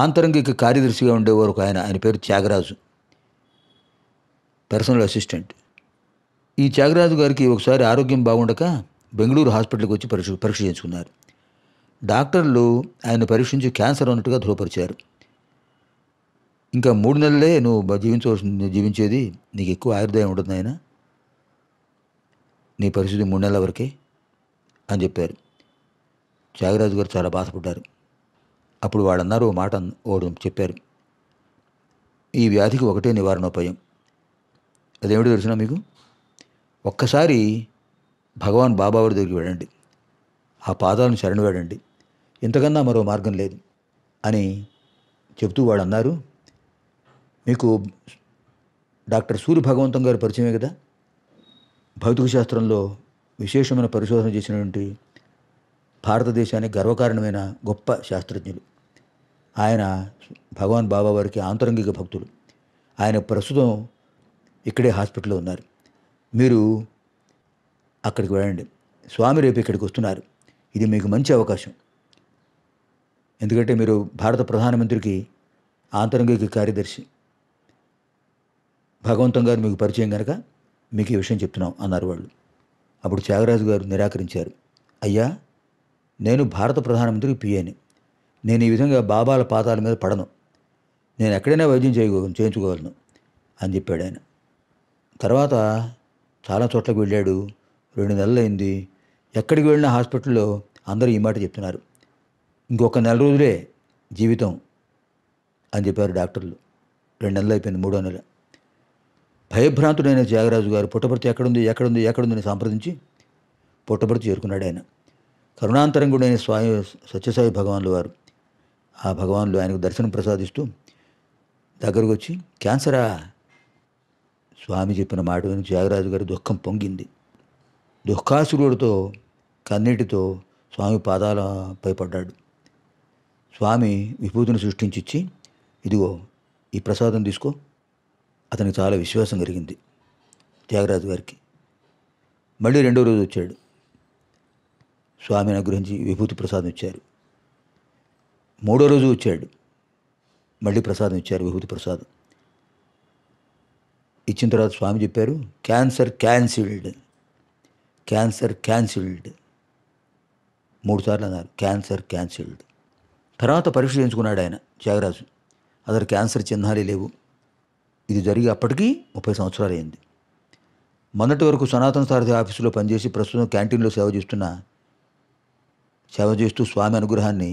S1: ఆంతరంగిక కార్యదర్శిగా ఉండేవారు ఒక ఆయన ఆయన పేరు త్యాగరాజు పర్సనల్ అసిస్టెంట్ ఈ త్యాగరాజు గారికి ఒకసారి ఆరోగ్యం బాగుండక బెంగళూరు హాస్పిటల్కి వచ్చి పరీక్ష పరీక్ష చేయించుకున్నారు డాక్టర్లు ఆయన పరీక్షించి క్యాన్సర్ ఉన్నట్టుగా ధృవపరిచారు ఇంకా మూడు నెలలే నువ్వు జీవించవలసింది జీవించేది నీకు ఎక్కువ ఆయుర్దాయం ఉండదు ఆయన నీ పరిస్థితి మూడు నెలల వరకే అని చెప్పారు త్యాగరాజు గారు చాలా బాధపడ్డారు అప్పుడు వాళ్ళన్నారు ఓ మాట ఓడు చెప్పారు ఈ వ్యాధికి ఒకటే నివారణోపాయం అదేమిటి తెలిసిన మీకు ఒక్కసారి భగవాన్ బాబావారి దగ్గరికి వెళ్ళండి ఆ పాదాలను శరణ వెళ్ళండి ఇంతకన్నా మరో మార్గం లేదు అని చెబుతూ వాళ్ళు అన్నారు మీకు డాక్టర్ సూర్య భగవంతం గారు పరిచయమే కదా భౌతిక శాస్త్రంలో విశేషమైన పరిశోధన చేసినటువంటి భారతదేశానికి గర్వకారణమైన గొప్ప శాస్త్రజ్ఞులు ఆయన భగవాన్ బాబా వారికి ఆంతరంగిక భక్తులు ఆయన ప్రస్తుతం ఇక్కడే హాస్పిటల్లో ఉన్నారు మీరు అక్కడికి వెళ్ళండి స్వామి రేపు ఇక్కడికి వస్తున్నారు ఇది మీకు మంచి అవకాశం ఎందుకంటే మీరు భారత ప్రధానమంత్రికి ఆంతరంగిక కార్యదర్శి భగవంతం గారు మీకు పరిచయం కనుక మీకు ఈ విషయం చెప్తున్నాం అన్నారు వాళ్ళు అప్పుడు త్యాగరాజు గారు నిరాకరించారు అయ్యా నేను భారత ప్రధానమంత్రి పిఏని నేను ఈ విధంగా బాబాల పాతాల మీద పడను నేను ఎక్కడైనా వైద్యం చేయగో చేయించుకోగలను అని చెప్పాడు ఆయన తర్వాత చాలా చోట్లకు వెళ్ళాడు రెండు నెలలు అయింది ఎక్కడికి వెళ్ళిన హాస్పిటల్లో అందరూ ఈ మాట చెప్తున్నారు ఇంకొక నెల రోజులే జీవితం అని చెప్పారు డాక్టర్లు రెండు నెలలు అయిపోయింది మూడో నెల భయభ్రాంతుడైన త్యాగరాజు గారు పుట్టపర్తి ఎక్కడుంది ఎక్కడుంది ఎక్కడుందని సంప్రదించి పుట్టపర్తి చేరుకున్నాడు ఆయన కరుణాంతరంగుడైన స్వామి సత్యసాయి భగవాన్లు వారు ఆ భగవాన్లు ఆయనకు దర్శనం ప్రసాదిస్తూ దగ్గరకు వచ్చి క్యాన్సరా స్వామి చెప్పిన మాట విని త్యాగరాజు గారి దుఃఖం పొంగింది దుఃఖాసురుడితో కన్నీటితో స్వామి పాదాలపై పడ్డాడు స్వామి విభూతిని సృష్టించిచ్చి ఇదిగో ఈ ప్రసాదం తీసుకో అతనికి చాలా విశ్వాసం కలిగింది త్యాగరాజు గారికి మళ్ళీ రెండో రోజు వచ్చాడు స్వామిని అనుగ్రహించి విభూతి ప్రసాదం ఇచ్చారు మూడో రోజు వచ్చాడు మళ్ళీ ప్రసాదం ఇచ్చారు విభూతి ప్రసాదం ఇచ్చిన తర్వాత స్వామి చెప్పారు క్యాన్సర్ క్యాన్సిల్డ్ క్యాన్సర్ క్యాన్సిల్డ్ మూడుసార్లు అన్నారు క్యాన్సర్ క్యాన్సిల్డ్ తర్వాత పరీక్ష చేయించుకున్నాడు ఆయన త్యాగరాజు అతను క్యాన్సర్ చిహ్నాలే లేవు ఇది జరిగి అప్పటికీ ముప్పై సంవత్సరాలు అయింది మొన్నటి వరకు సనాతన సారథి ఆఫీసులో పనిచేసి ప్రస్తుతం క్యాంటీన్లో సేవ చేస్తున్న సేవ చేస్తూ స్వామి అనుగ్రహాన్ని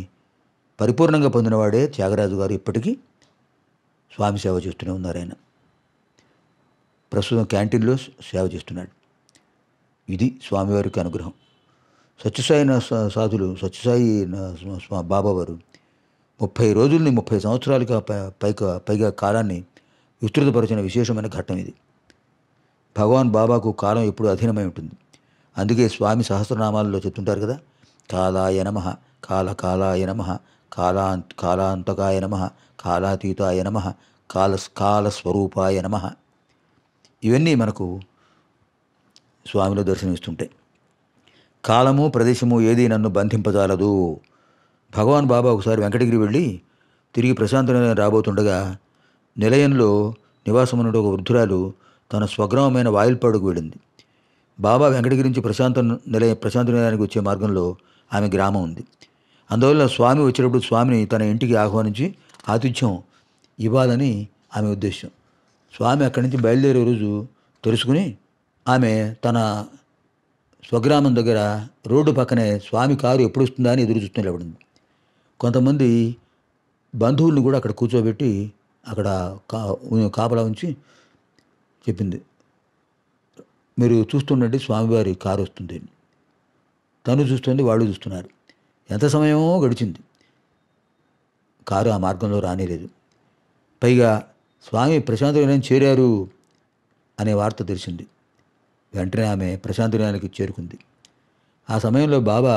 S1: పరిపూర్ణంగా పొందినవాడే త్యాగరాజు గారు ఇప్పటికీ స్వామి సేవ చేస్తూనే ఉన్నారు ఆయన ప్రస్తుతం క్యాంటీన్లో సేవ చేస్తున్నాడు ఇది స్వామివారికి అనుగ్రహం సత్యసాయి సాధులు సత్యసాయి బాబావారు ముప్పై రోజుల్ని ముప్పై సంవత్సరాలుగా పైగా పైగా కాలాన్ని విస్తృతపరచిన విశేషమైన ఘట్టం ఇది భగవాన్ బాబాకు కాలం ఎప్పుడు అధీనమై ఉంటుంది అందుకే స్వామి సహస్రనామాలలో చెప్తుంటారు కదా కాలాయ నమ కాల కాలాయ నమ కాలా కాలాంతకాయ నమ కాలాతీతాయ నమ కాల కాలస్వరూపాయ నమ ఇవన్నీ మనకు స్వామిలో దర్శనమిస్తుంటాయి కాలము ప్రదేశము ఏది నన్ను బంధింపజాలదు భగవాన్ బాబా ఒకసారి వెంకటగిరి వెళ్ళి తిరిగి ప్రశాంతంగా రాబోతుండగా నిలయంలో నివాసమునుడు ఒక వృద్ధురాలు తన స్వగ్రామమైన వాయిల్పాడుకు వెళ్ళింది బాబా వెంకటగిరించి ప్రశాంత నిలయ ప్రశాంత నిలయానికి వచ్చే మార్గంలో ఆమె గ్రామం ఉంది అందువల్ల స్వామి వచ్చినప్పుడు స్వామిని తన ఇంటికి ఆహ్వానించి ఆతిథ్యం ఇవ్వాలని ఆమె ఉద్దేశం స్వామి అక్కడి నుంచి బయలుదేరే రోజు తెలుసుకుని ఆమె తన స్వగ్రామం దగ్గర రోడ్డు పక్కనే స్వామి కారు ఎప్పుడు వస్తుందా అని ఎదురు చూస్తూ నిలబడింది కొంతమంది బంధువులను కూడా అక్కడ కూర్చోబెట్టి అక్కడ కా కాపలా ఉంచి చెప్పింది మీరు చూస్తుండండి స్వామివారి కారు వస్తుంది తను చూస్తుంది వాళ్ళు చూస్తున్నారు ఎంత సమయమో గడిచింది కారు ఆ మార్గంలో రానిలేదు పైగా స్వామి ప్రశాంతనిలయం చేరారు అనే వార్త తెలిసింది వెంటనే ఆమె ప్రశాంతనిలయానికి చేరుకుంది ఆ సమయంలో బాబా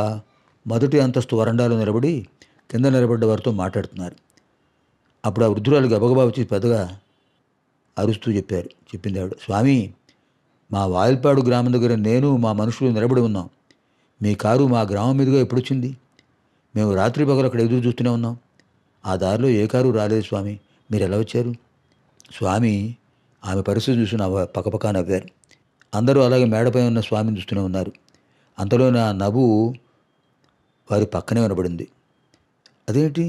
S1: మొదటి అంతస్తు వరండాలో నిలబడి కింద నిలబడ్డ వారితో మాట్లాడుతున్నారు అప్పుడు ఆ వృద్ధురాలు గబగబా వచ్చి పెద్దగా అరుస్తూ చెప్పారు చెప్పింది ఆవిడ స్వామి మా వాయల్పాడు గ్రామం దగ్గర నేను మా మనుషులు నిలబడి ఉన్నాం మీ కారు మా గ్రామం మీదుగా ఎప్పుడొచ్చింది మేము రాత్రి పగలు అక్కడ ఎదురు చూస్తూనే ఉన్నాం ఆ దారిలో ఏ కారు రాలేదు స్వామి మీరు ఎలా వచ్చారు స్వామి ఆమె పరిస్థితి చూసి నా పక్కపక్క నవ్వారు అందరూ అలాగే మేడపై ఉన్న స్వామిని చూస్తూనే ఉన్నారు అంతలో నా నవ్వు వారి పక్కనే వినబడింది అదేంటి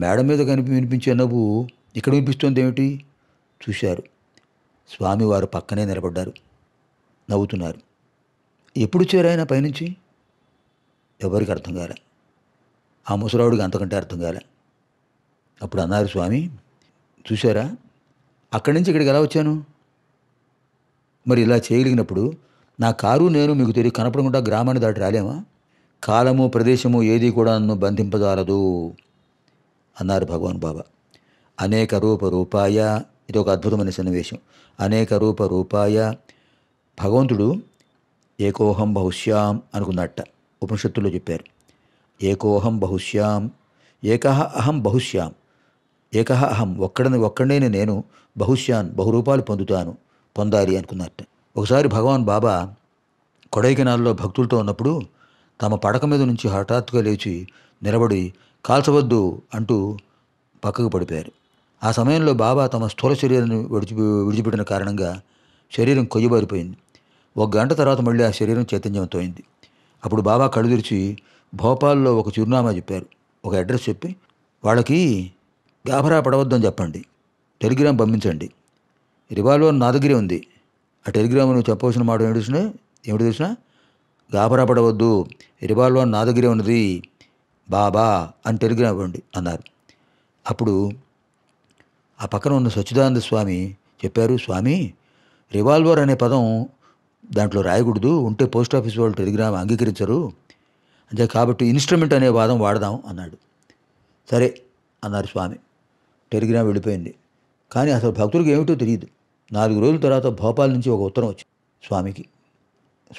S1: మేడ మీద కనిపి వినిపించే నవ్వు ఇక్కడ వినిపిస్తోంది ఏమిటి చూశారు స్వామివారు పక్కనే నిలబడ్డారు నవ్వుతున్నారు ఎప్పుడు చేరాయన పైనుంచి ఎవరికి అర్థం కాలే ఆ ముసరావుడికి అంతకంటే అర్థం కాల అప్పుడు అన్నారు స్వామి చూశారా అక్కడి నుంచి ఇక్కడికి ఎలా వచ్చాను మరి ఇలా చేయగలిగినప్పుడు నా కారు నేను మీకు తెలియ కనపడకుండా గ్రామాన్ని దాటి రాలేమా కాలము ప్రదేశము ఏది కూడా నన్ను బంధింపజాలదు అన్నారు భగవాన్ బాబా అనేక రూప రూపాయ ఇది ఒక అద్భుతమైన సన్నివేశం అనేక రూప రూపాయ భగవంతుడు ఏకోహం బహుశ్యాం అనుకున్నట్ట ఉపనిషత్తుల్లో చెప్పారు ఏకోహం బహుశ్యాం ఏకహ అహం బహుశ్యాం ఏకహ అహం ఒక్కడని ఒక్కడనే నేను బహుశ్యాన్ బహురూపాలు పొందుతాను పొందాలి అనుకున్నట్ట ఒకసారి భగవాన్ బాబా కొడైకెనాల్లో భక్తులతో ఉన్నప్పుడు తమ పడక మీద నుంచి హఠాత్తుగా లేచి నిలబడి కాల్చవద్దు అంటూ పక్కకు పడిపోయారు ఆ సమయంలో బాబా తమ స్థూల శరీరాన్ని విడిచి విడిచిపెట్టిన కారణంగా శరీరం కొయ్యబారిపోయింది ఒక గంట తర్వాత మళ్ళీ ఆ శరీరం చైతన్యమతోయింది అప్పుడు బాబా కళ్ళు తెరిచి భోపాల్లో ఒక చిరునామా చెప్పారు ఒక అడ్రస్ చెప్పి వాళ్ళకి గాభరా పడవద్దని చెప్పండి టెలిగ్రామ్ పంపించండి రివాల్వర్ నా దగ్గరే ఉంది ఆ టెలిగ్రామ్ నువ్వు చెప్పవలసిన మాట ఏమిటి ఏమిటి తెలిసినా గాభరా పడవద్దు రివాల్వర్ నా దగ్గరే ఉన్నది బాబా అని పెరిగినవ్వండి అన్నారు అప్పుడు ఆ పక్కన ఉన్న సచ్చిదానంద స్వామి చెప్పారు స్వామి రివాల్వర్ అనే పదం దాంట్లో రాయకూడదు ఉంటే పోస్ట్ ఆఫీస్ వాళ్ళు టెలిగ్రామ్ అంగీకరించరు అంతే కాబట్టి ఇన్స్ట్రుమెంట్ అనే వాదం వాడదాం అన్నాడు సరే అన్నారు స్వామి టెలిగ్రామ్ వెళ్ళిపోయింది కానీ అసలు భక్తులకు ఏమిటో తెలియదు నాలుగు రోజుల తర్వాత భోపాల్ నుంచి ఒక ఉత్తరం వచ్చింది స్వామికి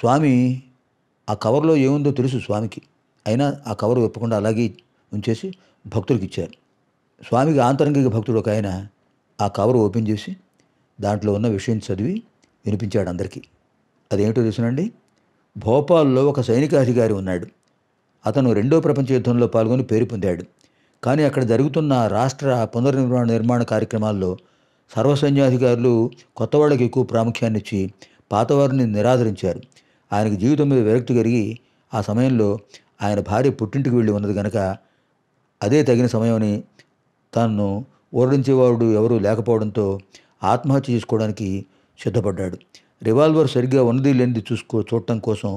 S1: స్వామి ఆ కవర్లో ఏముందో తెలుసు స్వామికి అయినా ఆ కవర్ ఒప్పకుండా అలాగే ఉంచేసి భక్తులకు ఇచ్చారు స్వామికి ఆంతరంగిక భక్తుడు ఒక ఆయన ఆ కవర్ ఓపెన్ చేసి దాంట్లో ఉన్న విషయం చదివి వినిపించాడు అందరికీ అదేమిటో తెలుసునండి భోపాల్లో ఒక సైనిక అధికారి ఉన్నాడు అతను రెండో ప్రపంచ యుద్ధంలో పాల్గొని పేరు పొందాడు కానీ అక్కడ జరుగుతున్న రాష్ట్ర పునర్నిర్మాణ నిర్మాణ కార్యక్రమాల్లో సర్వసైన్యాధికారులు కొత్త వాళ్ళకి ఎక్కువ ప్రాముఖ్యాన్ని ఇచ్చి పాతవారిని నిరాదరించారు ఆయనకు జీవితం మీద విరక్తి కలిగి ఆ సమయంలో ఆయన భార్య పుట్టింటికి వెళ్ళి ఉన్నది కనుక అదే తగిన సమయమని తాను ఓరడించేవాడు ఎవరూ లేకపోవడంతో ఆత్మహత్య చేసుకోవడానికి సిద్ధపడ్డాడు రివాల్వర్ సరిగ్గా ఉన్నది లేనిది చూసుకో చూడటం కోసం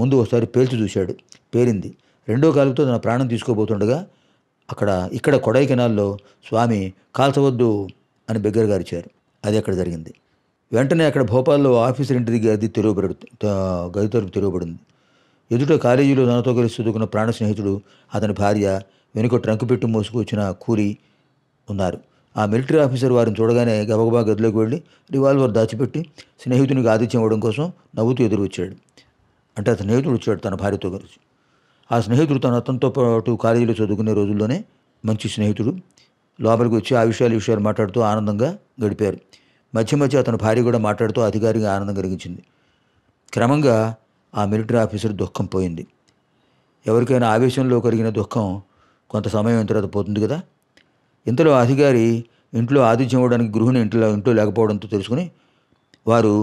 S1: ముందు ఒకసారి పేల్చి చూశాడు పేరింది రెండో కాలుతో తన ప్రాణం తీసుకోబోతుండగా అక్కడ ఇక్కడ కొడైకెనాల్లో స్వామి కాల్చవద్దు అని గారిచారు అది అక్కడ జరిగింది వెంటనే అక్కడ భోపాల్లో ఆఫీసర్ ఇంటి అది తెరవబడు గది తరపు తెరవబడింది ఎదుట కాలేజీలో తనతో కలిసి చదువుకున్న ప్రాణ స్నేహితుడు అతని భార్య వెనుక ట్రంక్ పెట్టి మోసుకొచ్చిన కూరి ఉన్నారు ఆ మిలిటరీ ఆఫీసర్ వారిని చూడగానే గబగబా గదిలోకి వెళ్ళి రివాల్వర్ దాచిపెట్టి స్నేహితునికి ఆదిత్యం ఇవ్వడం కోసం నవ్వుతూ ఎదురు వచ్చాడు అంటే ఆ స్నేహితుడు వచ్చాడు తన భార్యతో కలిసి ఆ స్నేహితుడు తన అతనితో పాటు కాలేజీలో చదువుకునే రోజుల్లోనే మంచి స్నేహితుడు లోపలికి వచ్చి ఆ విషయాలు విషయాలు మాట్లాడుతూ ఆనందంగా గడిపారు మధ్య మధ్య అతని భార్య కూడా మాట్లాడుతూ అధికారిగా ఆనందం కలిగించింది క్రమంగా ఆ మిలిటరీ ఆఫీసర్ దుఃఖం పోయింది ఎవరికైనా ఆవేశంలో కలిగిన దుఃఖం కొంత సమయం తర్వాత పోతుంది కదా ఇంతలో అధికారి ఇంట్లో ఆతిథ్యం ఇవ్వడానికి గృహిణి ఇంట్లో ఇంట్లో లేకపోవడంతో తెలుసుకుని వారు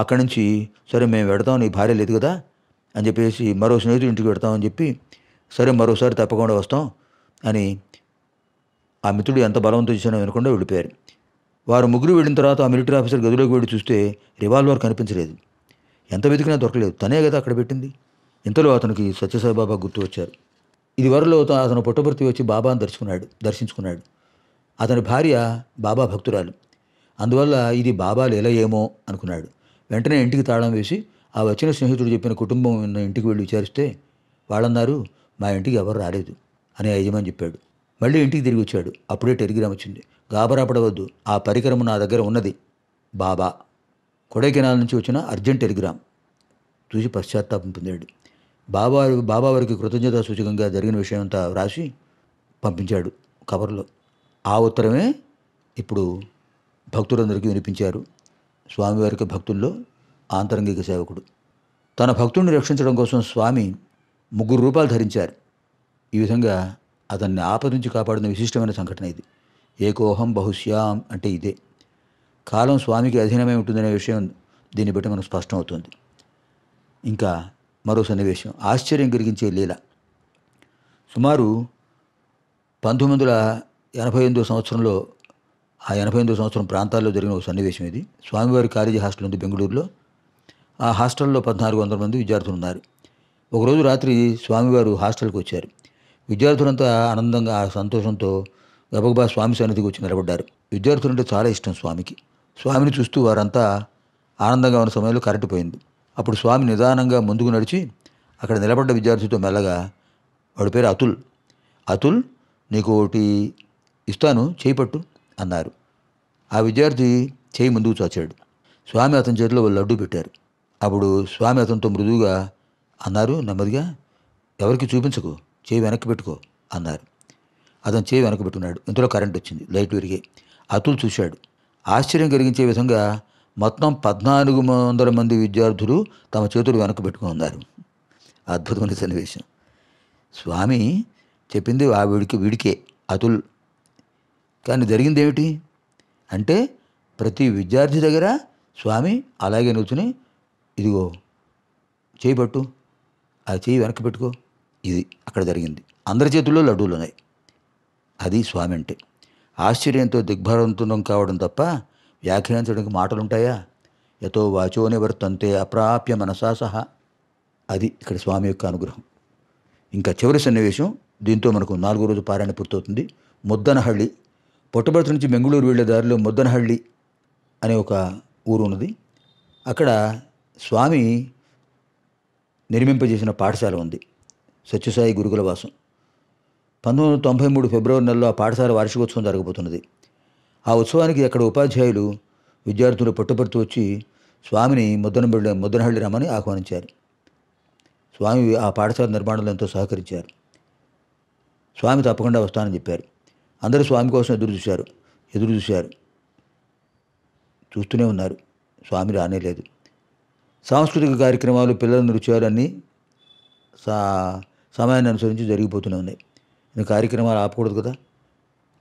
S1: అక్కడి నుంచి సరే మేము పెడతాం నీ భార్య లేదు కదా అని చెప్పేసి మరో స్నేహితుడు ఇంటికి పెడతామని చెప్పి సరే మరోసారి తప్పకుండా వస్తాం అని ఆ మిత్రుడు ఎంత బలవంతం చేశానో వినకుండా వెళ్ళిపోయారు వారు ముగ్గురు వెళ్ళిన తర్వాత ఆ మిలిటరీ ఆఫీసర్ గదిలోకి వెళ్ళి చూస్తే రివాల్వర్ కనిపించలేదు ఎంత వెతికినా దొరకలేదు తనే కదా అక్కడ పెట్టింది ఇంతలో అతనికి సత్యసాయిబాబా గుర్తు వచ్చారు ఇది వరలో అతను పుట్టభర్తి వచ్చి బాబాను దర్శకున్నాడు దర్శించుకున్నాడు అతని భార్య బాబా భక్తురాలు అందువల్ల ఇది బాబా లేల ఏమో అనుకున్నాడు వెంటనే ఇంటికి తాళం వేసి ఆ వచ్చిన స్నేహితుడు చెప్పిన కుటుంబం ఉన్న ఇంటికి వెళ్ళి విచారిస్తే వాళ్ళన్నారు మా ఇంటికి ఎవరు రాలేదు అని యజమాని చెప్పాడు మళ్ళీ ఇంటికి తిరిగి వచ్చాడు అప్పుడే టెలిగ్రామ్ వచ్చింది గాబరాపడవద్దు ఆ పరికరం నా దగ్గర ఉన్నది బాబా కొడైకెనాల్ నుంచి వచ్చిన అర్జెంట్ టెలిగ్రామ్ చూసి పశ్చాత్తాపం పొందాడు బాబా బాబా వారికి కృతజ్ఞతా సూచకంగా జరిగిన విషయం అంతా వ్రాసి పంపించాడు కవర్లో ఆ ఉత్తరమే ఇప్పుడు భక్తులందరికీ వినిపించారు స్వామివారికి భక్తుల్లో ఆంతరంగిక సేవకుడు తన భక్తుడిని రక్షించడం కోసం స్వామి ముగ్గురు రూపాయలు ధరించారు ఈ విధంగా అతన్ని ఆపద నుంచి కాపాడిన విశిష్టమైన సంఘటన ఇది ఏకోహం బహుశ్యాం అంటే ఇదే కాలం స్వామికి అధీనమై ఉంటుందనే విషయం దీన్ని బట్టి మనకు స్పష్టం అవుతుంది ఇంకా మరో సన్నివేశం ఆశ్చర్యం కలిగించే లీల సుమారు పంతొమ్మిది వందల ఎనభై ఎనిమిదో సంవత్సరంలో ఆ ఎనభై ఎనిమిదో సంవత్సరం ప్రాంతాల్లో జరిగిన ఒక సన్నివేశం ఇది స్వామివారి కాలేజీ హాస్టల్ ఉంది బెంగళూరులో ఆ హాస్టల్లో పద్నాలుగు వందల మంది విద్యార్థులు ఉన్నారు ఒకరోజు రాత్రి స్వామివారు హాస్టల్కి వచ్చారు విద్యార్థులంతా ఆనందంగా సంతోషంతో గబగబా స్వామి సన్నిధికి వచ్చి నిలబడ్డారు విద్యార్థులంటే చాలా ఇష్టం స్వామికి స్వామిని చూస్తూ వారంతా ఆనందంగా ఉన్న సమయంలో కరెంటు పోయింది అప్పుడు స్వామి నిదానంగా ముందుకు నడిచి అక్కడ నిలబడ్డ విద్యార్థితో మెల్లగా వాడి పేరు అతుల్ అతుల్ నీకు ఒకటి ఇస్తాను చేయి పట్టు అన్నారు ఆ విద్యార్థి చేయి ముందుకు చాచాడు స్వామి అతని చేతిలో వాళ్ళు లడ్డు పెట్టారు అప్పుడు స్వామి అతనితో మృదువుగా అన్నారు నెమ్మదిగా ఎవరికి చూపించకు చేయి వెనక్కి పెట్టుకో అన్నారు అతను చేయి వెనక్కి పెట్టుకున్నాడు ఇంతలో కరెంట్ వచ్చింది లైట్ విరిగి అతులు చూశాడు ఆశ్చర్యం కలిగించే విధంగా మొత్తం పద్నాలుగు వందల మంది విద్యార్థులు తమ చేతులు వెనక్కి పెట్టుకుని ఉన్నారు అద్భుతమైన సన్నివేశం స్వామి చెప్పింది ఆ వీడికి వీడికే అతుల్ కానీ జరిగింది ఏమిటి అంటే ప్రతి విద్యార్థి దగ్గర స్వామి అలాగే నూచుని ఇదిగో చేయి అది ఆ చేయి వెనక్కి పెట్టుకో ఇది అక్కడ జరిగింది అందరి చేతుల్లో లడ్డూలు ఉన్నాయి అది స్వామి అంటే ఆశ్చర్యంతో దిగ్భ్రాంతులం కావడం తప్ప వ్యాఖ్యానించడానికి మాటలుంటాయా ఎతో వాచోని వర్తంతే అప్రాప్య మనసా సహ అది ఇక్కడ స్వామి యొక్క అనుగ్రహం ఇంకా చివరి సన్నివేశం దీంతో మనకు నాలుగో రోజు పారాయణ పూర్తవుతుంది ముద్దనహళ్ళి పుట్టబర్తి నుంచి బెంగళూరు వెళ్ళే దారిలో ముద్దనహళ్ళి అనే ఒక ఊరు ఉన్నది అక్కడ స్వామి నిర్మింపజేసిన పాఠశాల ఉంది సత్యసాయి గురుకుల వాసం పంతొమ్మిది తొంభై మూడు ఫిబ్రవరి నెలలో ఆ పాఠశాల వార్షికోత్సవం జరగబోతున్నది ఆ ఉత్సవానికి అక్కడ ఉపాధ్యాయులు విద్యార్థులు పట్టుపడుతూ వచ్చి స్వామిని ముద్దనబెళ్ళి ముద్దనహళ్ళి రమ్మని ఆహ్వానించారు స్వామి ఆ పాఠశాల నిర్మాణంలో ఎంతో సహకరించారు స్వామి తప్పకుండా వస్తానని చెప్పారు అందరూ స్వామి కోసం ఎదురు చూశారు ఎదురు చూశారు చూస్తూనే ఉన్నారు స్వామి రానే లేదు సాంస్కృతిక కార్యక్రమాలు పిల్లల నృత్యాలన్నీ సా సమయాన్ని అనుసరించి జరిగిపోతూనే ఉన్నాయి నువ్వు కార్యక్రమాలు ఆపకూడదు కదా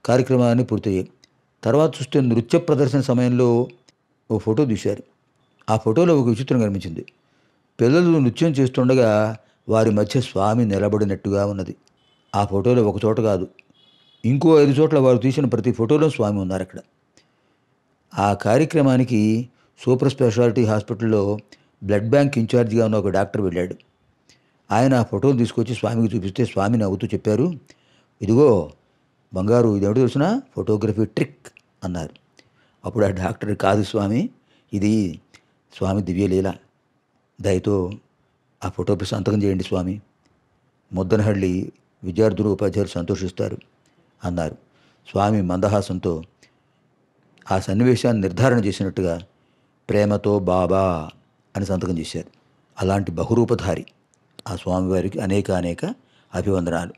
S1: కార్యక్రమాన్ని పూర్తయ్యాయి తర్వాత చూస్తే నృత్య ప్రదర్శన సమయంలో ఓ ఫోటో తీశారు ఆ ఫోటోలో ఒక విచిత్రం కనిపించింది పిల్లలు నృత్యం చేస్తుండగా వారి మధ్య స్వామి నిలబడినట్టుగా ఉన్నది ఆ ఫోటోలో ఒక చోట కాదు ఇంకో ఐదు చోట్ల వారు తీసిన ప్రతి ఫోటోలో స్వామి ఉన్నారు అక్కడ ఆ కార్యక్రమానికి సూపర్ స్పెషాలిటీ హాస్పిటల్లో బ్లడ్ బ్యాంక్ ఇన్ఛార్జిగా ఉన్న ఒక డాక్టర్ వెళ్ళాడు ఆయన ఆ ఫోటోలు తీసుకొచ్చి స్వామికి చూపిస్తే స్వామిని అవుతూ చెప్పారు ఇదిగో బంగారు ఇదేమిటి చూసినా ఫోటోగ్రఫీ ట్రిక్ అన్నారు అప్పుడు ఆ డాక్టర్ కాదు స్వామి ఇది స్వామి దివ్యలీల దయతో ఆ ఫోటోపై సంతకం చేయండి స్వామి ముద్దనహళ్ళి విద్యార్థులు ఉపాధ్యాయులు సంతోషిస్తారు అన్నారు స్వామి మందహాసంతో ఆ సన్నివేశాన్ని నిర్ధారణ చేసినట్టుగా ప్రేమతో బాబా అని సంతకం చేశారు అలాంటి బహురూపధారి ఆ స్వామివారికి అనేక అనేక అభివందనాలు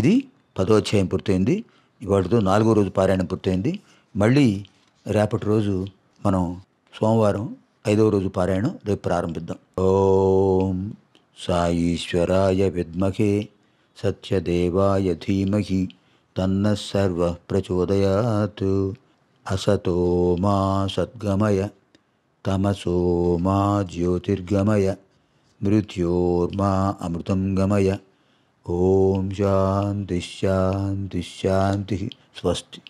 S1: ఇది పదో అధ్యాయం పూర్తయింది వాటితో నాలుగో రోజు పారాయణం పూర్తయింది మళ్ళీ రేపటి రోజు మనం సోమవారం ఐదవ రోజు పారాయణం రేపు ప్రారంభిద్దాం ఓం సాయీశ్వరాయ విద్మహే సత్యదేవాయ ధీమహి తన్న సర్వ ప్రచోదయాత్ అసతో మా సద్గమయ తమసో మా జ్యోతిర్గమయ మృత్యోర్మా అమృతం గమయ ओम शांति शांति शांति स्वस्ति